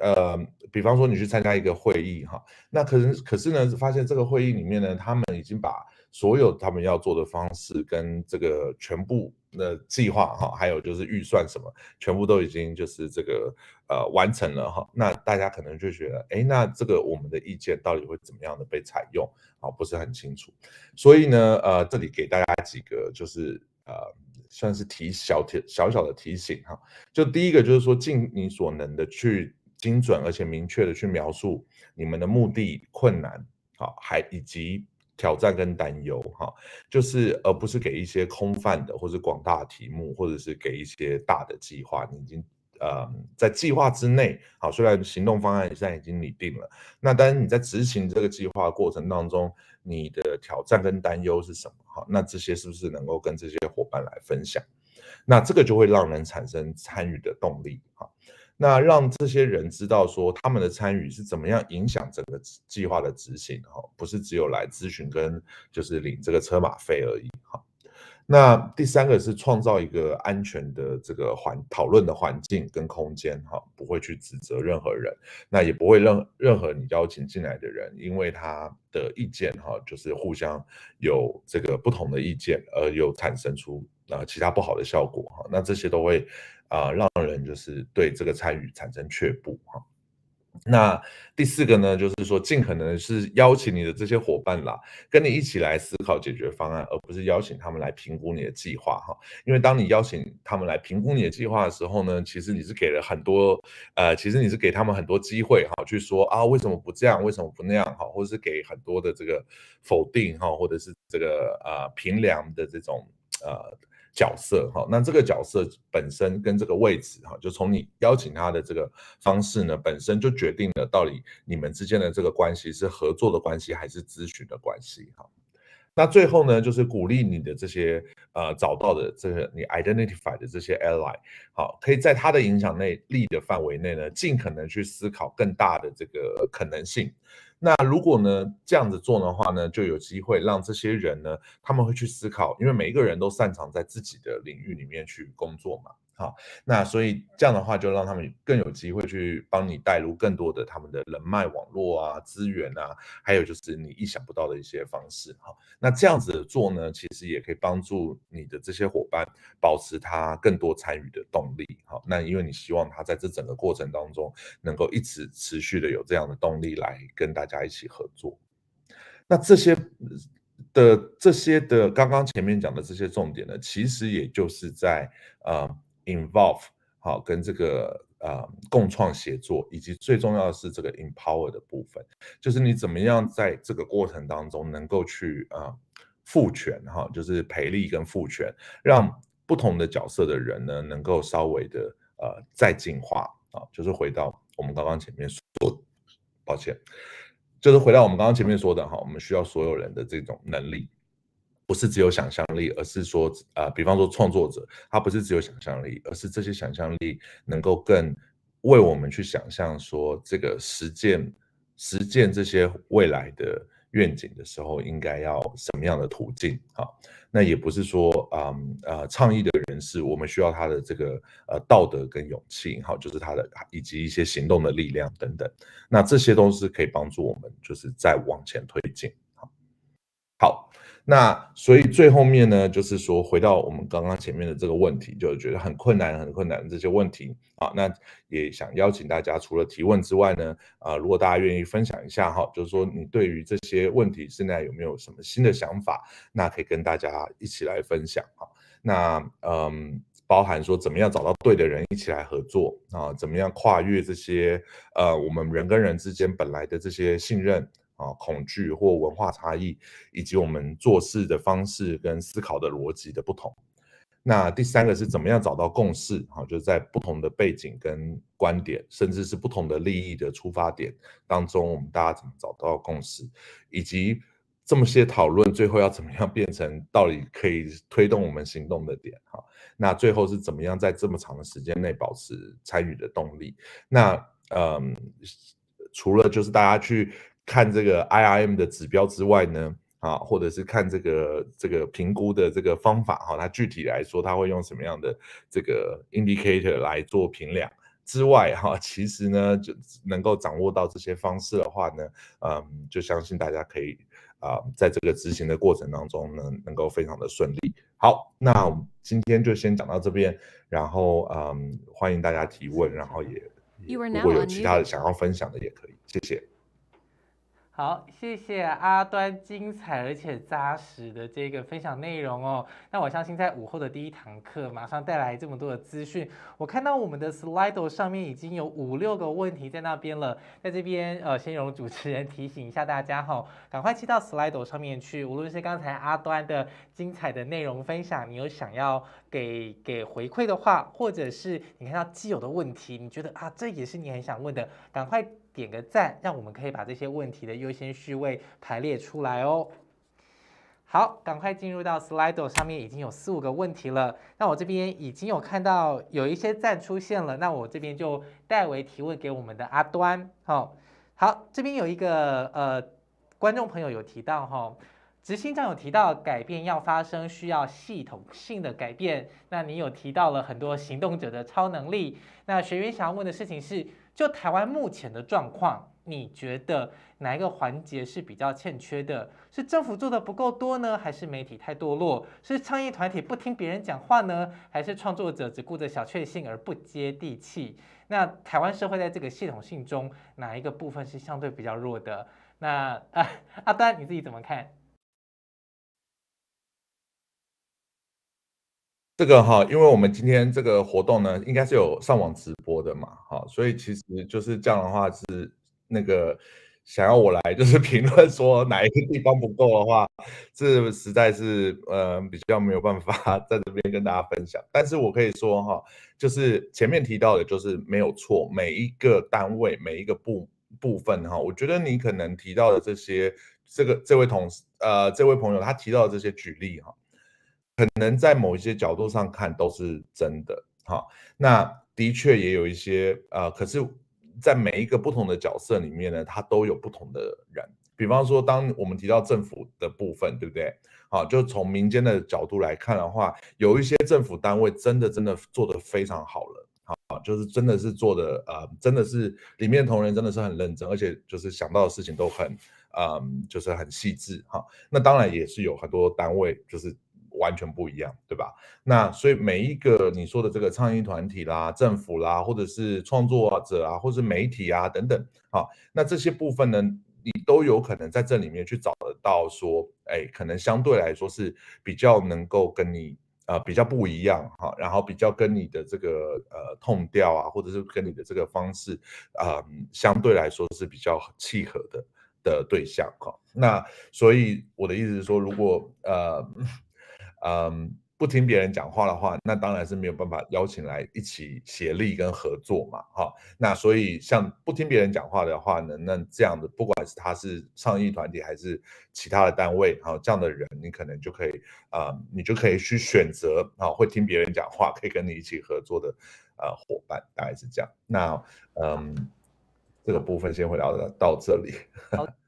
呃，比方说你去参加一个会议哈，那可能可是呢，发现这个会议里面呢，他们已经把所有他们要做的方式跟这个全部的计划哈，还有就是预算什么，全部都已经就是这个呃完成了哈。那大家可能就觉得，哎，那这个我们的意见到底会怎么样的被采用啊？不是很清楚。所以呢，呃，这里给大家几个就是呃，算是提小提小小的提醒哈。就第一个就是说，尽你所能的去。精准而且明确的去描述你们的目的、困难，好，还以及挑战跟担忧，哈，就是而不是给一些空泛的或者广大题目，或者是给一些大的计划。你已经呃，在计划之内，好，虽然行动方案现在已经拟定了，那但是你在执行这个计划过程当中，你的挑战跟担忧是什么？哈，那这些是不是能够跟这些伙伴来分享？那这个就会让人产生参与的动力，哈。那让这些人知道说他们的参与是怎么样影响整个计划的执行哈，不是只有来咨询跟就是领这个车马费而已哈。那第三个是创造一个安全的这个环讨论的环境跟空间哈，不会去指责任何人，那也不会任任何你邀请进来的人，因为他的意见哈，就是互相有这个不同的意见而有产生出啊其他不好的效果哈，那这些都会。啊，让人就是对这个参与产生却步哈。那第四个呢，就是说尽可能是邀请你的这些伙伴啦，跟你一起来思考解决方案，而不是邀请他们来评估你的计划哈。因为当你邀请他们来评估你的计划的时候呢，其实你是给了很多呃，其实你是给他们很多机会哈，去说啊为什么不这样，为什么不那样哈，或者是给很多的这个否定哈，或者是这个啊平量的这种呃。角色哈，那这个角色本身跟这个位置哈，就从你邀请他的这个方式呢，本身就决定了到底你们之间的这个关系是合作的关系还是咨询的关系哈。那最后呢，就是鼓励你的这些呃找到的这个你 identify 的这些 ally，好，可以在他的影响内力的范围内呢，尽可能去思考更大的这个可能性。那如果呢这样子做的话呢，就有机会让这些人呢，他们会去思考，因为每一个人都擅长在自己的领域里面去工作嘛。好，那所以这样的话，就让他们更有机会去帮你带入更多的他们的人脉网络啊、资源啊，还有就是你意想不到的一些方式。好，那这样子做呢，其实也可以帮助你的这些伙伴保持他更多参与的动力。好，那因为你希望他在这整个过程当中能够一直持续的有这样的动力来跟大家一起合作。那这些的这些的刚刚前面讲的这些重点呢，其实也就是在呃。Involve 好，跟这个呃共创协作，以及最重要的是这个 empower 的部分，就是你怎么样在这个过程当中能够去啊赋权哈，就是培力跟赋权，让不同的角色的人呢能够稍微的呃再进化啊，就是回到我们刚刚前面说，抱歉，就是回到我们刚刚前面说的哈，我们需要所有人的这种能力。不是只有想象力，而是说，呃，比方说创作者，他不是只有想象力，而是这些想象力能够更为我们去想象说这个实践，实践这些未来的愿景的时候应该要什么样的途径啊？那也不是说，嗯，呃，倡议的人士，我们需要他的这个呃道德跟勇气，好，就是他的以及一些行动的力量等等，那这些都是可以帮助我们，就是再往前推进，好。那所以最后面呢，就是说回到我们刚刚前面的这个问题，就是觉得很困难、很困难这些问题啊。那也想邀请大家，除了提问之外呢，啊，如果大家愿意分享一下哈，就是说你对于这些问题现在有没有什么新的想法，那可以跟大家一起来分享啊。那嗯，包含说怎么样找到对的人一起来合作啊，怎么样跨越这些呃我们人跟人之间本来的这些信任。啊，恐惧或文化差异，以及我们做事的方式跟思考的逻辑的不同。那第三个是怎么样找到共识？哈，就在不同的背景跟观点，甚至是不同的利益的出发点当中，我们大家怎么找到共识？以及这么些讨论最后要怎么样变成到底可以推动我们行动的点？哈，那最后是怎么样在这么长的时间内保持参与的动力？那嗯，除了就是大家去。看这个 IRM 的指标之外呢，啊，或者是看这个这个评估的这个方法哈，它具体来说它会用什么样的这个 indicator 来做评量之外哈，其实呢就能够掌握到这些方式的话呢，嗯，就相信大家可以啊，在这个执行的过程当中呢，能够非常的顺利。好，那今天就先讲到这边，然后嗯，欢迎大家提问，然后也如果有其他的想要分享的也可以，谢谢。好，谢谢阿端精彩而且扎实的这个分享内容哦。那我相信在午后的第一堂课，马上带来这么多的资讯。我看到我们的 slide 上面已经有五六个问题在那边了，在这边呃，先容主持人提醒一下大家哈，赶快切到 slide 上面去。无论是刚才阿端的精彩的内容分享，你有想要给给回馈的话，或者是你看到既有的问题，你觉得啊，这也是你很想问的，赶快。点个赞，让我们可以把这些问题的优先序位排列出来哦。好，赶快进入到 s l i d o 上面已经有四五个问题了。那我这边已经有看到有一些赞出现了，那我这边就代为提问给我们的阿端。好，好，这边有一个呃，观众朋友有提到哈，执行长有提到改变要发生需要系统性的改变，那你有提到了很多行动者的超能力。那学员想要问的事情是。就台湾目前的状况，你觉得哪一个环节是比较欠缺的？是政府做的不够多呢，还是媒体太堕落？是倡议团体不听别人讲话呢，还是创作者只顾着小确幸而不接地气？那台湾社会在这个系统性中，哪一个部分是相对比较弱的？那阿 [LAUGHS] 阿丹你自己怎么看？这个哈，因为我们今天这个活动呢，应该是有上网直播的嘛，好，所以其实就是这样的话是那个想要我来就是 [LAUGHS] 评论说哪一个地方不够的话，是实在是呃比较没有办法在这边跟大家分享。但是我可以说哈，就是前面提到的，就是没有错，每一个单位每一个部部分哈，我觉得你可能提到的这些，这个这位同事呃这位朋友他提到的这些举例哈。可能在某一些角度上看都是真的，哈，那的确也有一些呃，可是，在每一个不同的角色里面呢，他都有不同的人。比方说，当我们提到政府的部分，对不对？好，就从民间的角度来看的话，有一些政府单位真的真的做的非常好了，好，就是真的是做的，呃，真的是里面同仁真的是很认真，而且就是想到的事情都很，嗯，就是很细致哈。那当然也是有很多单位就是。完全不一样，对吧？那所以每一个你说的这个倡议团体啦、政府啦，或者是创作者啊，或是媒体啊等等，好，那这些部分呢，你都有可能在这里面去找得到，说，哎，可能相对来说是比较能够跟你呃比较不一样哈，然后比较跟你的这个呃痛调啊，或者是跟你的这个方式啊，相对来说是比较契合的的对象哈。那所以我的意思是说，如果呃。嗯，不听别人讲话的话，那当然是没有办法邀请来一起协力跟合作嘛，哈。那所以像不听别人讲话的话呢，那这样的不管是他是创意团体还是其他的单位，哈，这样的人你可能就可以啊，你就可以去选择啊会听别人讲话，可以跟你一起合作的呃伙伴，大概是这样。那嗯，这个部分先会聊到到这里。[LAUGHS]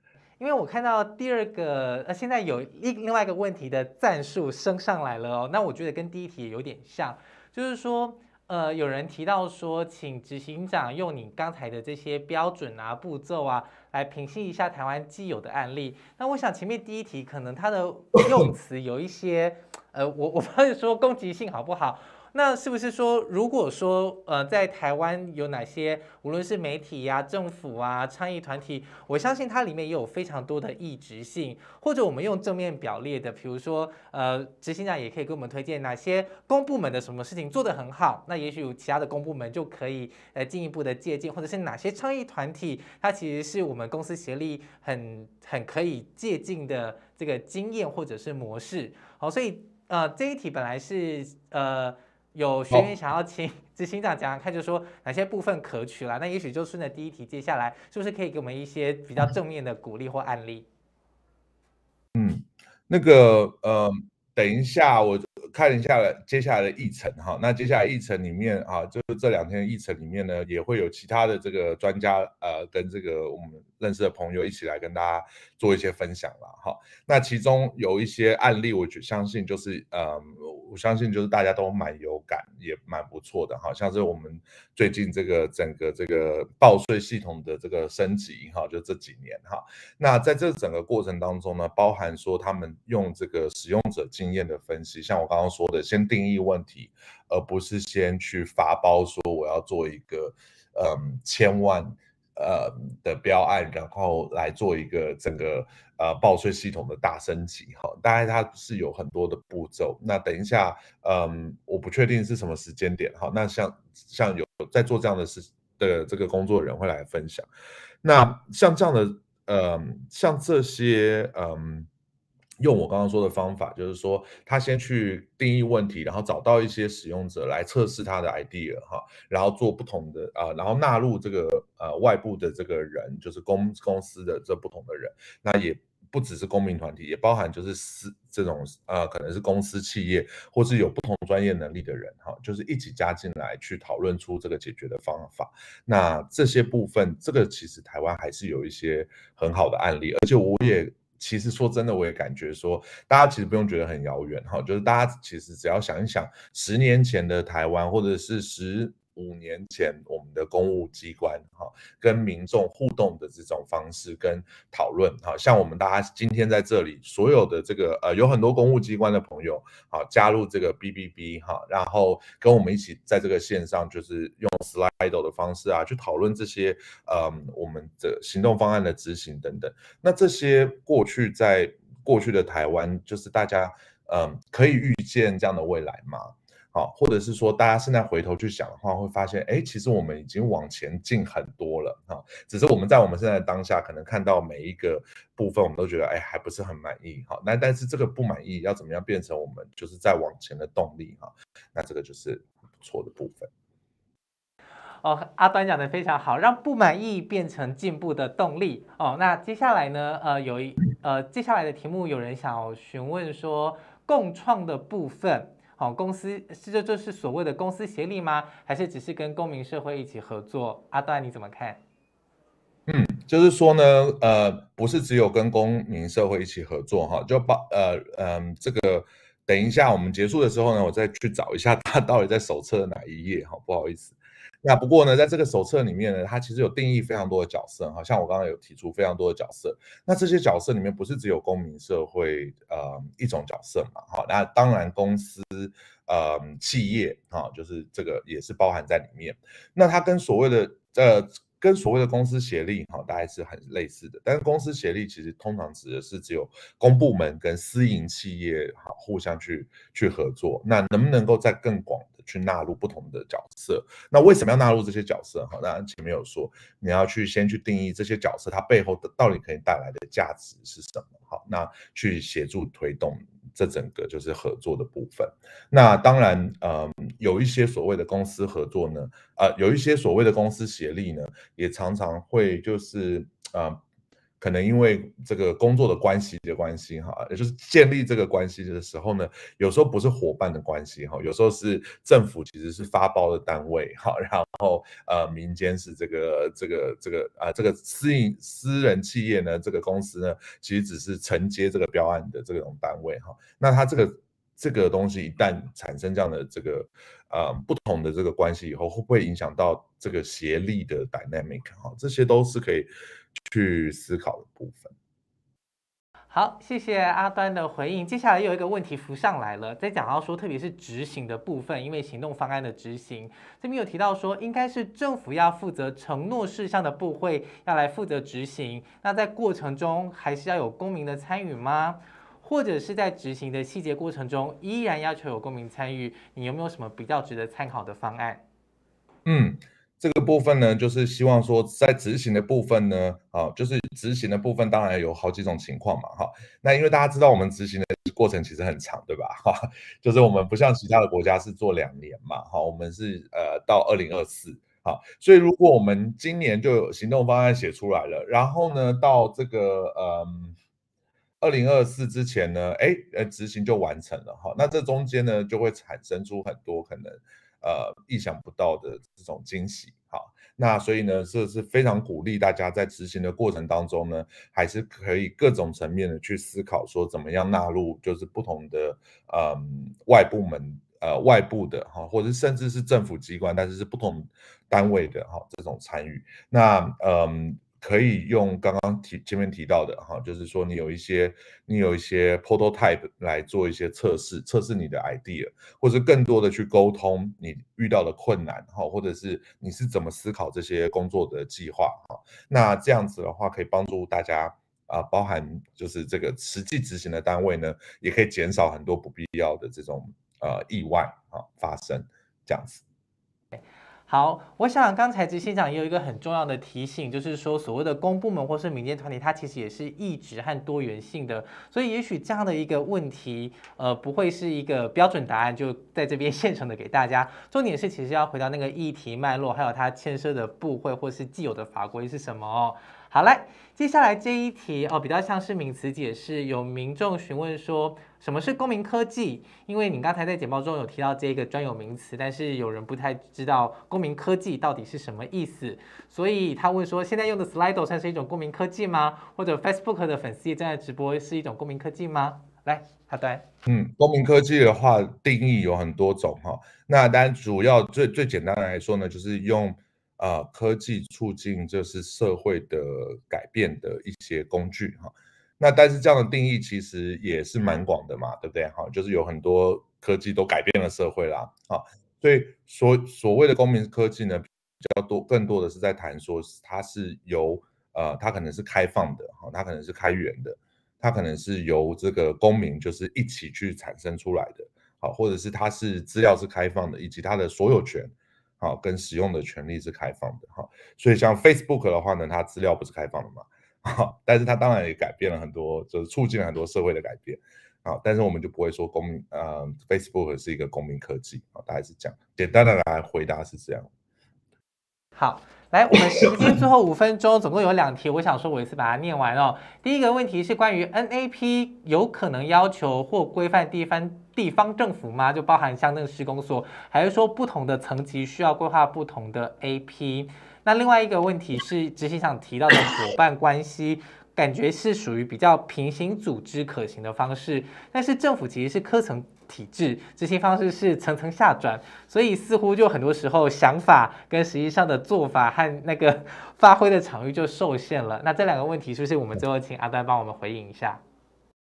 因为我看到第二个呃，现在有一另外一个问题的赞数升上来了哦，那我觉得跟第一题有点像，就是说呃，有人提到说，请执行长用你刚才的这些标准啊、步骤啊，来评析一下台湾既有的案例。那我想前面第一题可能它的用词有一些呃，我我不会说攻击性好不好？那是不是说，如果说，呃，在台湾有哪些，无论是媒体呀、政府啊、倡议团体，我相信它里面也有非常多的异质性，或者我们用正面表列的，比如说，呃，执行长也可以给我们推荐哪些公部门的什么事情做得很好，那也许有其他的公部门就可以呃进一步的借鉴，或者是哪些倡议团体，它其实是我们公司协力很很可以借鉴的这个经验或者是模式。好，所以呃，这一题本来是呃。有学员想要请执行长讲讲看，就说哪些部分可取了。那也许就顺着第一题，接下来是不是可以给我们一些比较正面的鼓励或案例？嗯，那个，呃，等一下我看一下接下来的议程哈。那接下来议程里面啊，就是这两天议程里面呢，也会有其他的这个专家呃，跟这个我们认识的朋友一起来跟大家做一些分享了哈。那其中有一些案例，我只相信就是嗯。我相信就是大家都蛮有感，也蛮不错的哈。像是我们最近这个整个这个报税系统的这个升级哈，就这几年哈。那在这整个过程当中呢，包含说他们用这个使用者经验的分析，像我刚刚说的，先定义问题，而不是先去发包说我要做一个嗯千万。呃的标案，然后来做一个整个呃报税系统的大升级哈，大概它是有很多的步骤。那等一下，嗯，我不确定是什么时间点哈。那像像有在做这样的事的这个工作人会来分享。那像这样的，嗯，像这些，嗯。用我刚刚说的方法，就是说他先去定义问题，然后找到一些使用者来测试他的 idea 哈，然后做不同的啊，然后纳入这个呃外部的这个人，就是公公司的这不同的人，那也不只是公民团体，也包含就是私这种呃可能是公司企业或是有不同专业能力的人哈，就是一起加进来去讨论出这个解决的方法。那这些部分，这个其实台湾还是有一些很好的案例，而且我也。其实说真的，我也感觉说，大家其实不用觉得很遥远哈，就是大家其实只要想一想，十年前的台湾，或者是十。五年前，我们的公务机关哈跟民众互动的这种方式跟讨论哈，像我们大家今天在这里所有的这个呃，有很多公务机关的朋友好加入这个 B B B 哈，然后跟我们一起在这个线上就是用 slide 的方式啊去讨论这些嗯我们的行动方案的执行等等。那这些过去在过去的台湾，就是大家嗯可以预见这样的未来吗？好，或者是说，大家现在回头去想的话，会发现，哎，其实我们已经往前进很多了哈，只是我们在我们现在的当下，可能看到每一个部分，我们都觉得，哎，还不是很满意哈。那但是这个不满意要怎么样变成我们就是再往前的动力哈？那这个就是不错的部分。哦，阿端讲的非常好，让不满意变成进步的动力哦。那接下来呢？呃，有一呃，接下来的题目有人想要询问说，共创的部分。哦，公司是这这是所谓的公司协力吗？还是只是跟公民社会一起合作？阿段你怎么看？嗯，就是说呢，呃，不是只有跟公民社会一起合作哈，就把呃嗯这个等一下我们结束的时候呢，我再去找一下他到底在手册的哪一页哈，不好意思。那不过呢，在这个手册里面呢，它其实有定义非常多的角色，哈，像我刚刚有提出非常多的角色。那这些角色里面不是只有公民社会呃一种角色嘛，好，那当然公司呃企业啊，就是这个也是包含在里面。那它跟所谓的呃跟所谓的公司协力哈，大概是很类似的，但是公司协力其实通常指的是只有公部门跟私营企业哈互相去去合作，那能不能够在更广？去纳入不同的角色，那为什么要纳入这些角色？哈，那前面有说，你要去先去定义这些角色，它背后的到底可以带来的价值是什么？好，那去协助推动这整个就是合作的部分。那当然，呃，有一些所谓的公司合作呢，呃，有一些所谓的公司协力呢，也常常会就是啊。可能因为这个工作的关系的关系哈，也就是建立这个关系的时候呢，有时候不是伙伴的关系哈，有时候是政府其实是发包的单位哈，然后呃民间是这个这个这个啊这个私营私人企业呢，这个公司呢其实只是承接这个标案的这种单位哈，那它这个。这个东西一旦产生这样的这个呃不同的这个关系以后，会不会影响到这个协力的 dynamic 哈？这些都是可以去思考的部分。好，谢谢阿端的回应。接下来又有一个问题浮上来了，在讲到说，特别是执行的部分，因为行动方案的执行，这边有提到说，应该是政府要负责承诺事项的部会要来负责执行。那在过程中，还是要有公民的参与吗？或者是在执行的细节过程中，依然要求有公民参与，你有没有什么比较值得参考的方案？嗯，这个部分呢，就是希望说，在执行的部分呢，啊，就是执行的部分当然有好几种情况嘛，哈。那因为大家知道，我们执行的过程其实很长，对吧？[LAUGHS] 哈，就是我们不像其他的国家是做两年嘛，哈，我们是呃到二零二四，好，所以如果我们今年就有行动方案写出来了，然后呢，到这个嗯。二零二四之前呢，哎，呃，执行就完成了哈。那这中间呢，就会产生出很多可能，呃，意想不到的这种惊喜哈。那所以呢，这是非常鼓励大家在执行的过程当中呢，还是可以各种层面的去思考，说怎么样纳入就是不同的，嗯，外部门呃外部的哈，或者甚至是政府机关，但是是不同单位的哈这种参与。那嗯。可以用刚刚提前面提到的哈，就是说你有一些你有一些 prototype 来做一些测试，测试你的 idea，或者更多的去沟通你遇到的困难哈，或者是你是怎么思考这些工作的计划哈。那这样子的话，可以帮助大家啊，包含就是这个实际执行的单位呢，也可以减少很多不必要的这种呃意外啊发生，这样子。好，我想刚才执行长也有一个很重要的提醒，就是说所谓的公部门或是民间团体，它其实也是一直和多元性的，所以也许这样的一个问题，呃，不会是一个标准答案，就在这边现成的给大家。重点是其实要回到那个议题脉络，还有它牵涉的部会或是既有的法规是什么。好嘞，接下来这一题哦，比较像是名词解释。有民众询问说，什么是公民科技？因为你刚才在简报中有提到这个专有名词，但是有人不太知道公民科技到底是什么意思，所以他问说，现在用的 Slido 算是一种公民科技吗？或者 Facebook 的粉丝也在直播是一种公民科技吗？来，好的。嗯，公民科技的话，定义有很多种哈。那当然主要最最简单的来说呢，就是用。啊，科技促进就是社会的改变的一些工具哈。那但是这样的定义其实也是蛮广的嘛，对不对？哈，就是有很多科技都改变了社会啦。哈。所以所所谓的公民科技呢，比较多更多的是在谈说，它是由呃，它可能是开放的哈，它可能是开源的，它可能是由这个公民就是一起去产生出来的。好，或者是它是资料是开放的，以及它的所有权。好，跟使用的权利是开放的哈，所以像 Facebook 的话呢，它资料不是开放的嘛，好，但是它当然也改变了很多，就是促进了很多社会的改变，好，但是我们就不会说公民，呃，Facebook 是一个公民科技，啊，大概是这样，简单的来回答是这样。好，来，我们时间最后五分钟，总共有两题，我想说，我一次把它念完哦。第一个问题是关于 N A P 有可能要求或规范地方地方政府吗？就包含乡镇施工所，还是说不同的层级需要规划不同的 A P？那另外一个问题是执行长提到的伙伴关系，感觉是属于比较平行组织可行的方式，但是政府其实是科层。体制执行方式是层层下转，所以似乎就很多时候想法跟实际上的做法和那个发挥的场域就受限了。那这两个问题，是不是我们最后请阿丹帮我们回应一下？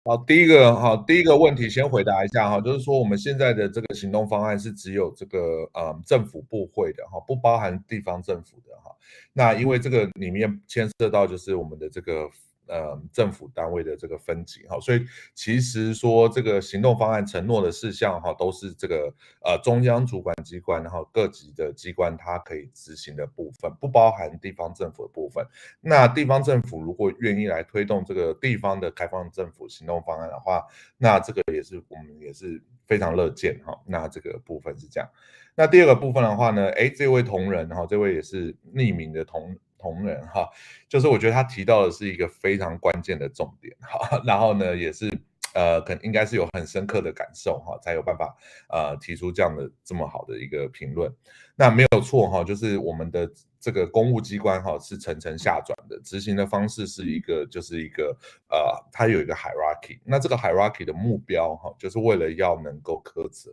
好，第一个好，第一个问题先回答一下哈，就是说我们现在的这个行动方案是只有这个呃政府部会的哈，不包含地方政府的哈。那因为这个里面牵涉到就是我们的这个。呃，政府单位的这个分级哈，所以其实说这个行动方案承诺的事项哈，都是这个呃中央主管机关然后各级的机关它可以执行的部分，不包含地方政府的部分。那地方政府如果愿意来推动这个地方的开放政府行动方案的话，那这个也是我们也是非常乐见哈。那这个部分是这样。那第二个部分的话呢，哎，这位同仁哈，这位也是匿名的同。同仁哈，[LAUGHS] 就是我觉得他提到的是一个非常关键的重点哈，然后呢也是呃，可能应该是有很深刻的感受哈，才有办法呃提出这样的这么好的一个评论。那没有错哈，就是我们的这个公务机关哈是层层下转的，执行的方式是一个就是一个呃，它有一个 hierarchy，那这个 hierarchy 的目标哈，就是为了要能够苛责。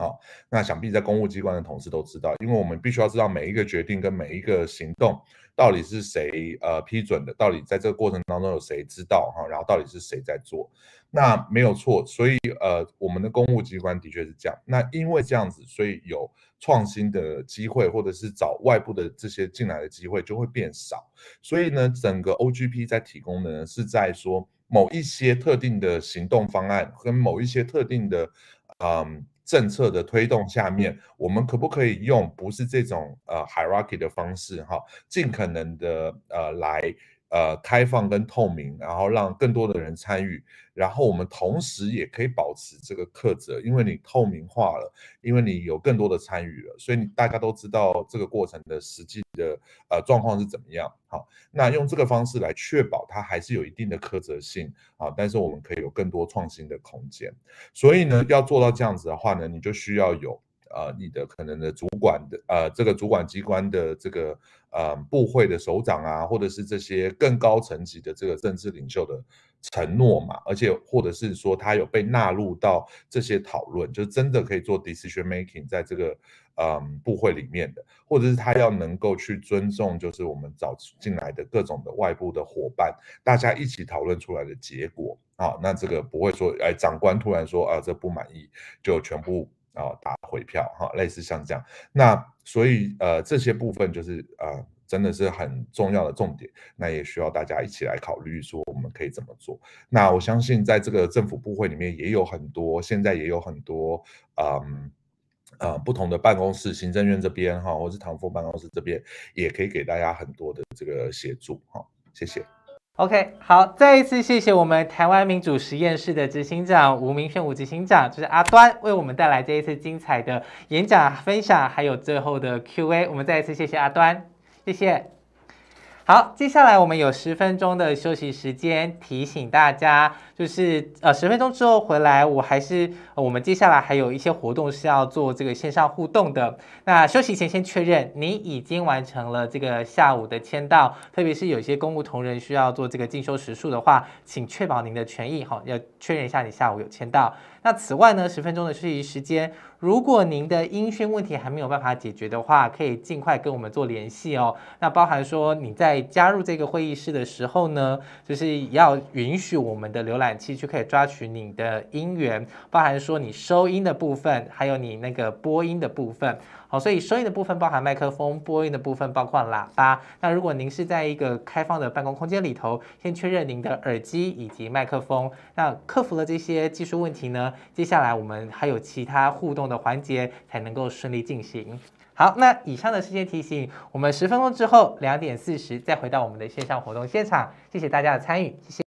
好，那想必在公务机关的同事都知道，因为我们必须要知道每一个决定跟每一个行动到底是谁呃批准的，到底在这个过程当中有谁知道哈，然后到底是谁在做，那没有错，所以呃我们的公务机关的确是这样。那因为这样子，所以有创新的机会或者是找外部的这些进来的机会就会变少。所以呢，整个 OGP 在提供的呢是在说某一些特定的行动方案跟某一些特定的嗯。政策的推动下面，我们可不可以用不是这种呃 hierarchy 的方式哈，尽可能的呃来。呃，开放跟透明，然后让更多的人参与，然后我们同时也可以保持这个苛责，因为你透明化了，因为你有更多的参与了，所以你大家都知道这个过程的实际的呃状况是怎么样。好，那用这个方式来确保它还是有一定的苛责性啊，但是我们可以有更多创新的空间。所以呢，要做到这样子的话呢，你就需要有。呃，你的可能的主管的呃，这个主管机关的这个呃部会的首长啊，或者是这些更高层级的这个政治领袖的承诺嘛，而且或者是说他有被纳入到这些讨论，就真的可以做 decision making 在这个呃部会里面的，或者是他要能够去尊重，就是我们找进来的各种的外部的伙伴，大家一起讨论出来的结果啊，那这个不会说哎长官突然说啊这不满意就全部。哦，打回票哈，类似像这样，那所以呃，这些部分就是呃，真的是很重要的重点，那也需要大家一起来考虑，说我们可以怎么做。那我相信在这个政府部会里面，也有很多，现在也有很多，嗯，呃，不同的办公室、行政院这边哈，或是唐丰办公室这边，也可以给大家很多的这个协助哈，谢谢。OK，好，再一次谢谢我们台湾民主实验室的执行长吴明轩吴执行长，就是阿端为我们带来这一次精彩的演讲分享，还有最后的 Q&A，我们再一次谢谢阿端，谢谢。好，接下来我们有十分钟的休息时间，提醒大家。就是呃十分钟之后回来，我还是我们接下来还有一些活动是要做这个线上互动的。那休息前先确认您已经完成了这个下午的签到，特别是有些公务同仁需要做这个进修时数的话，请确保您的权益哈，要确认一下你下午有签到。那此外呢，十分钟的休息时间，如果您的音讯问题还没有办法解决的话，可以尽快跟我们做联系哦。那包含说你在加入这个会议室的时候呢，就是要允许我们的浏览。感器就可以抓取你的音源，包含说你收音的部分，还有你那个播音的部分。好，所以收音的部分包含麦克风，播音的部分包括喇叭。那如果您是在一个开放的办公空间里头，先确认您的耳机以及麦克风。那克服了这些技术问题呢，接下来我们还有其他互动的环节才能够顺利进行。好，那以上的事先提醒，我们十分钟之后两点四十再回到我们的线上活动现场。谢谢大家的参与，谢谢。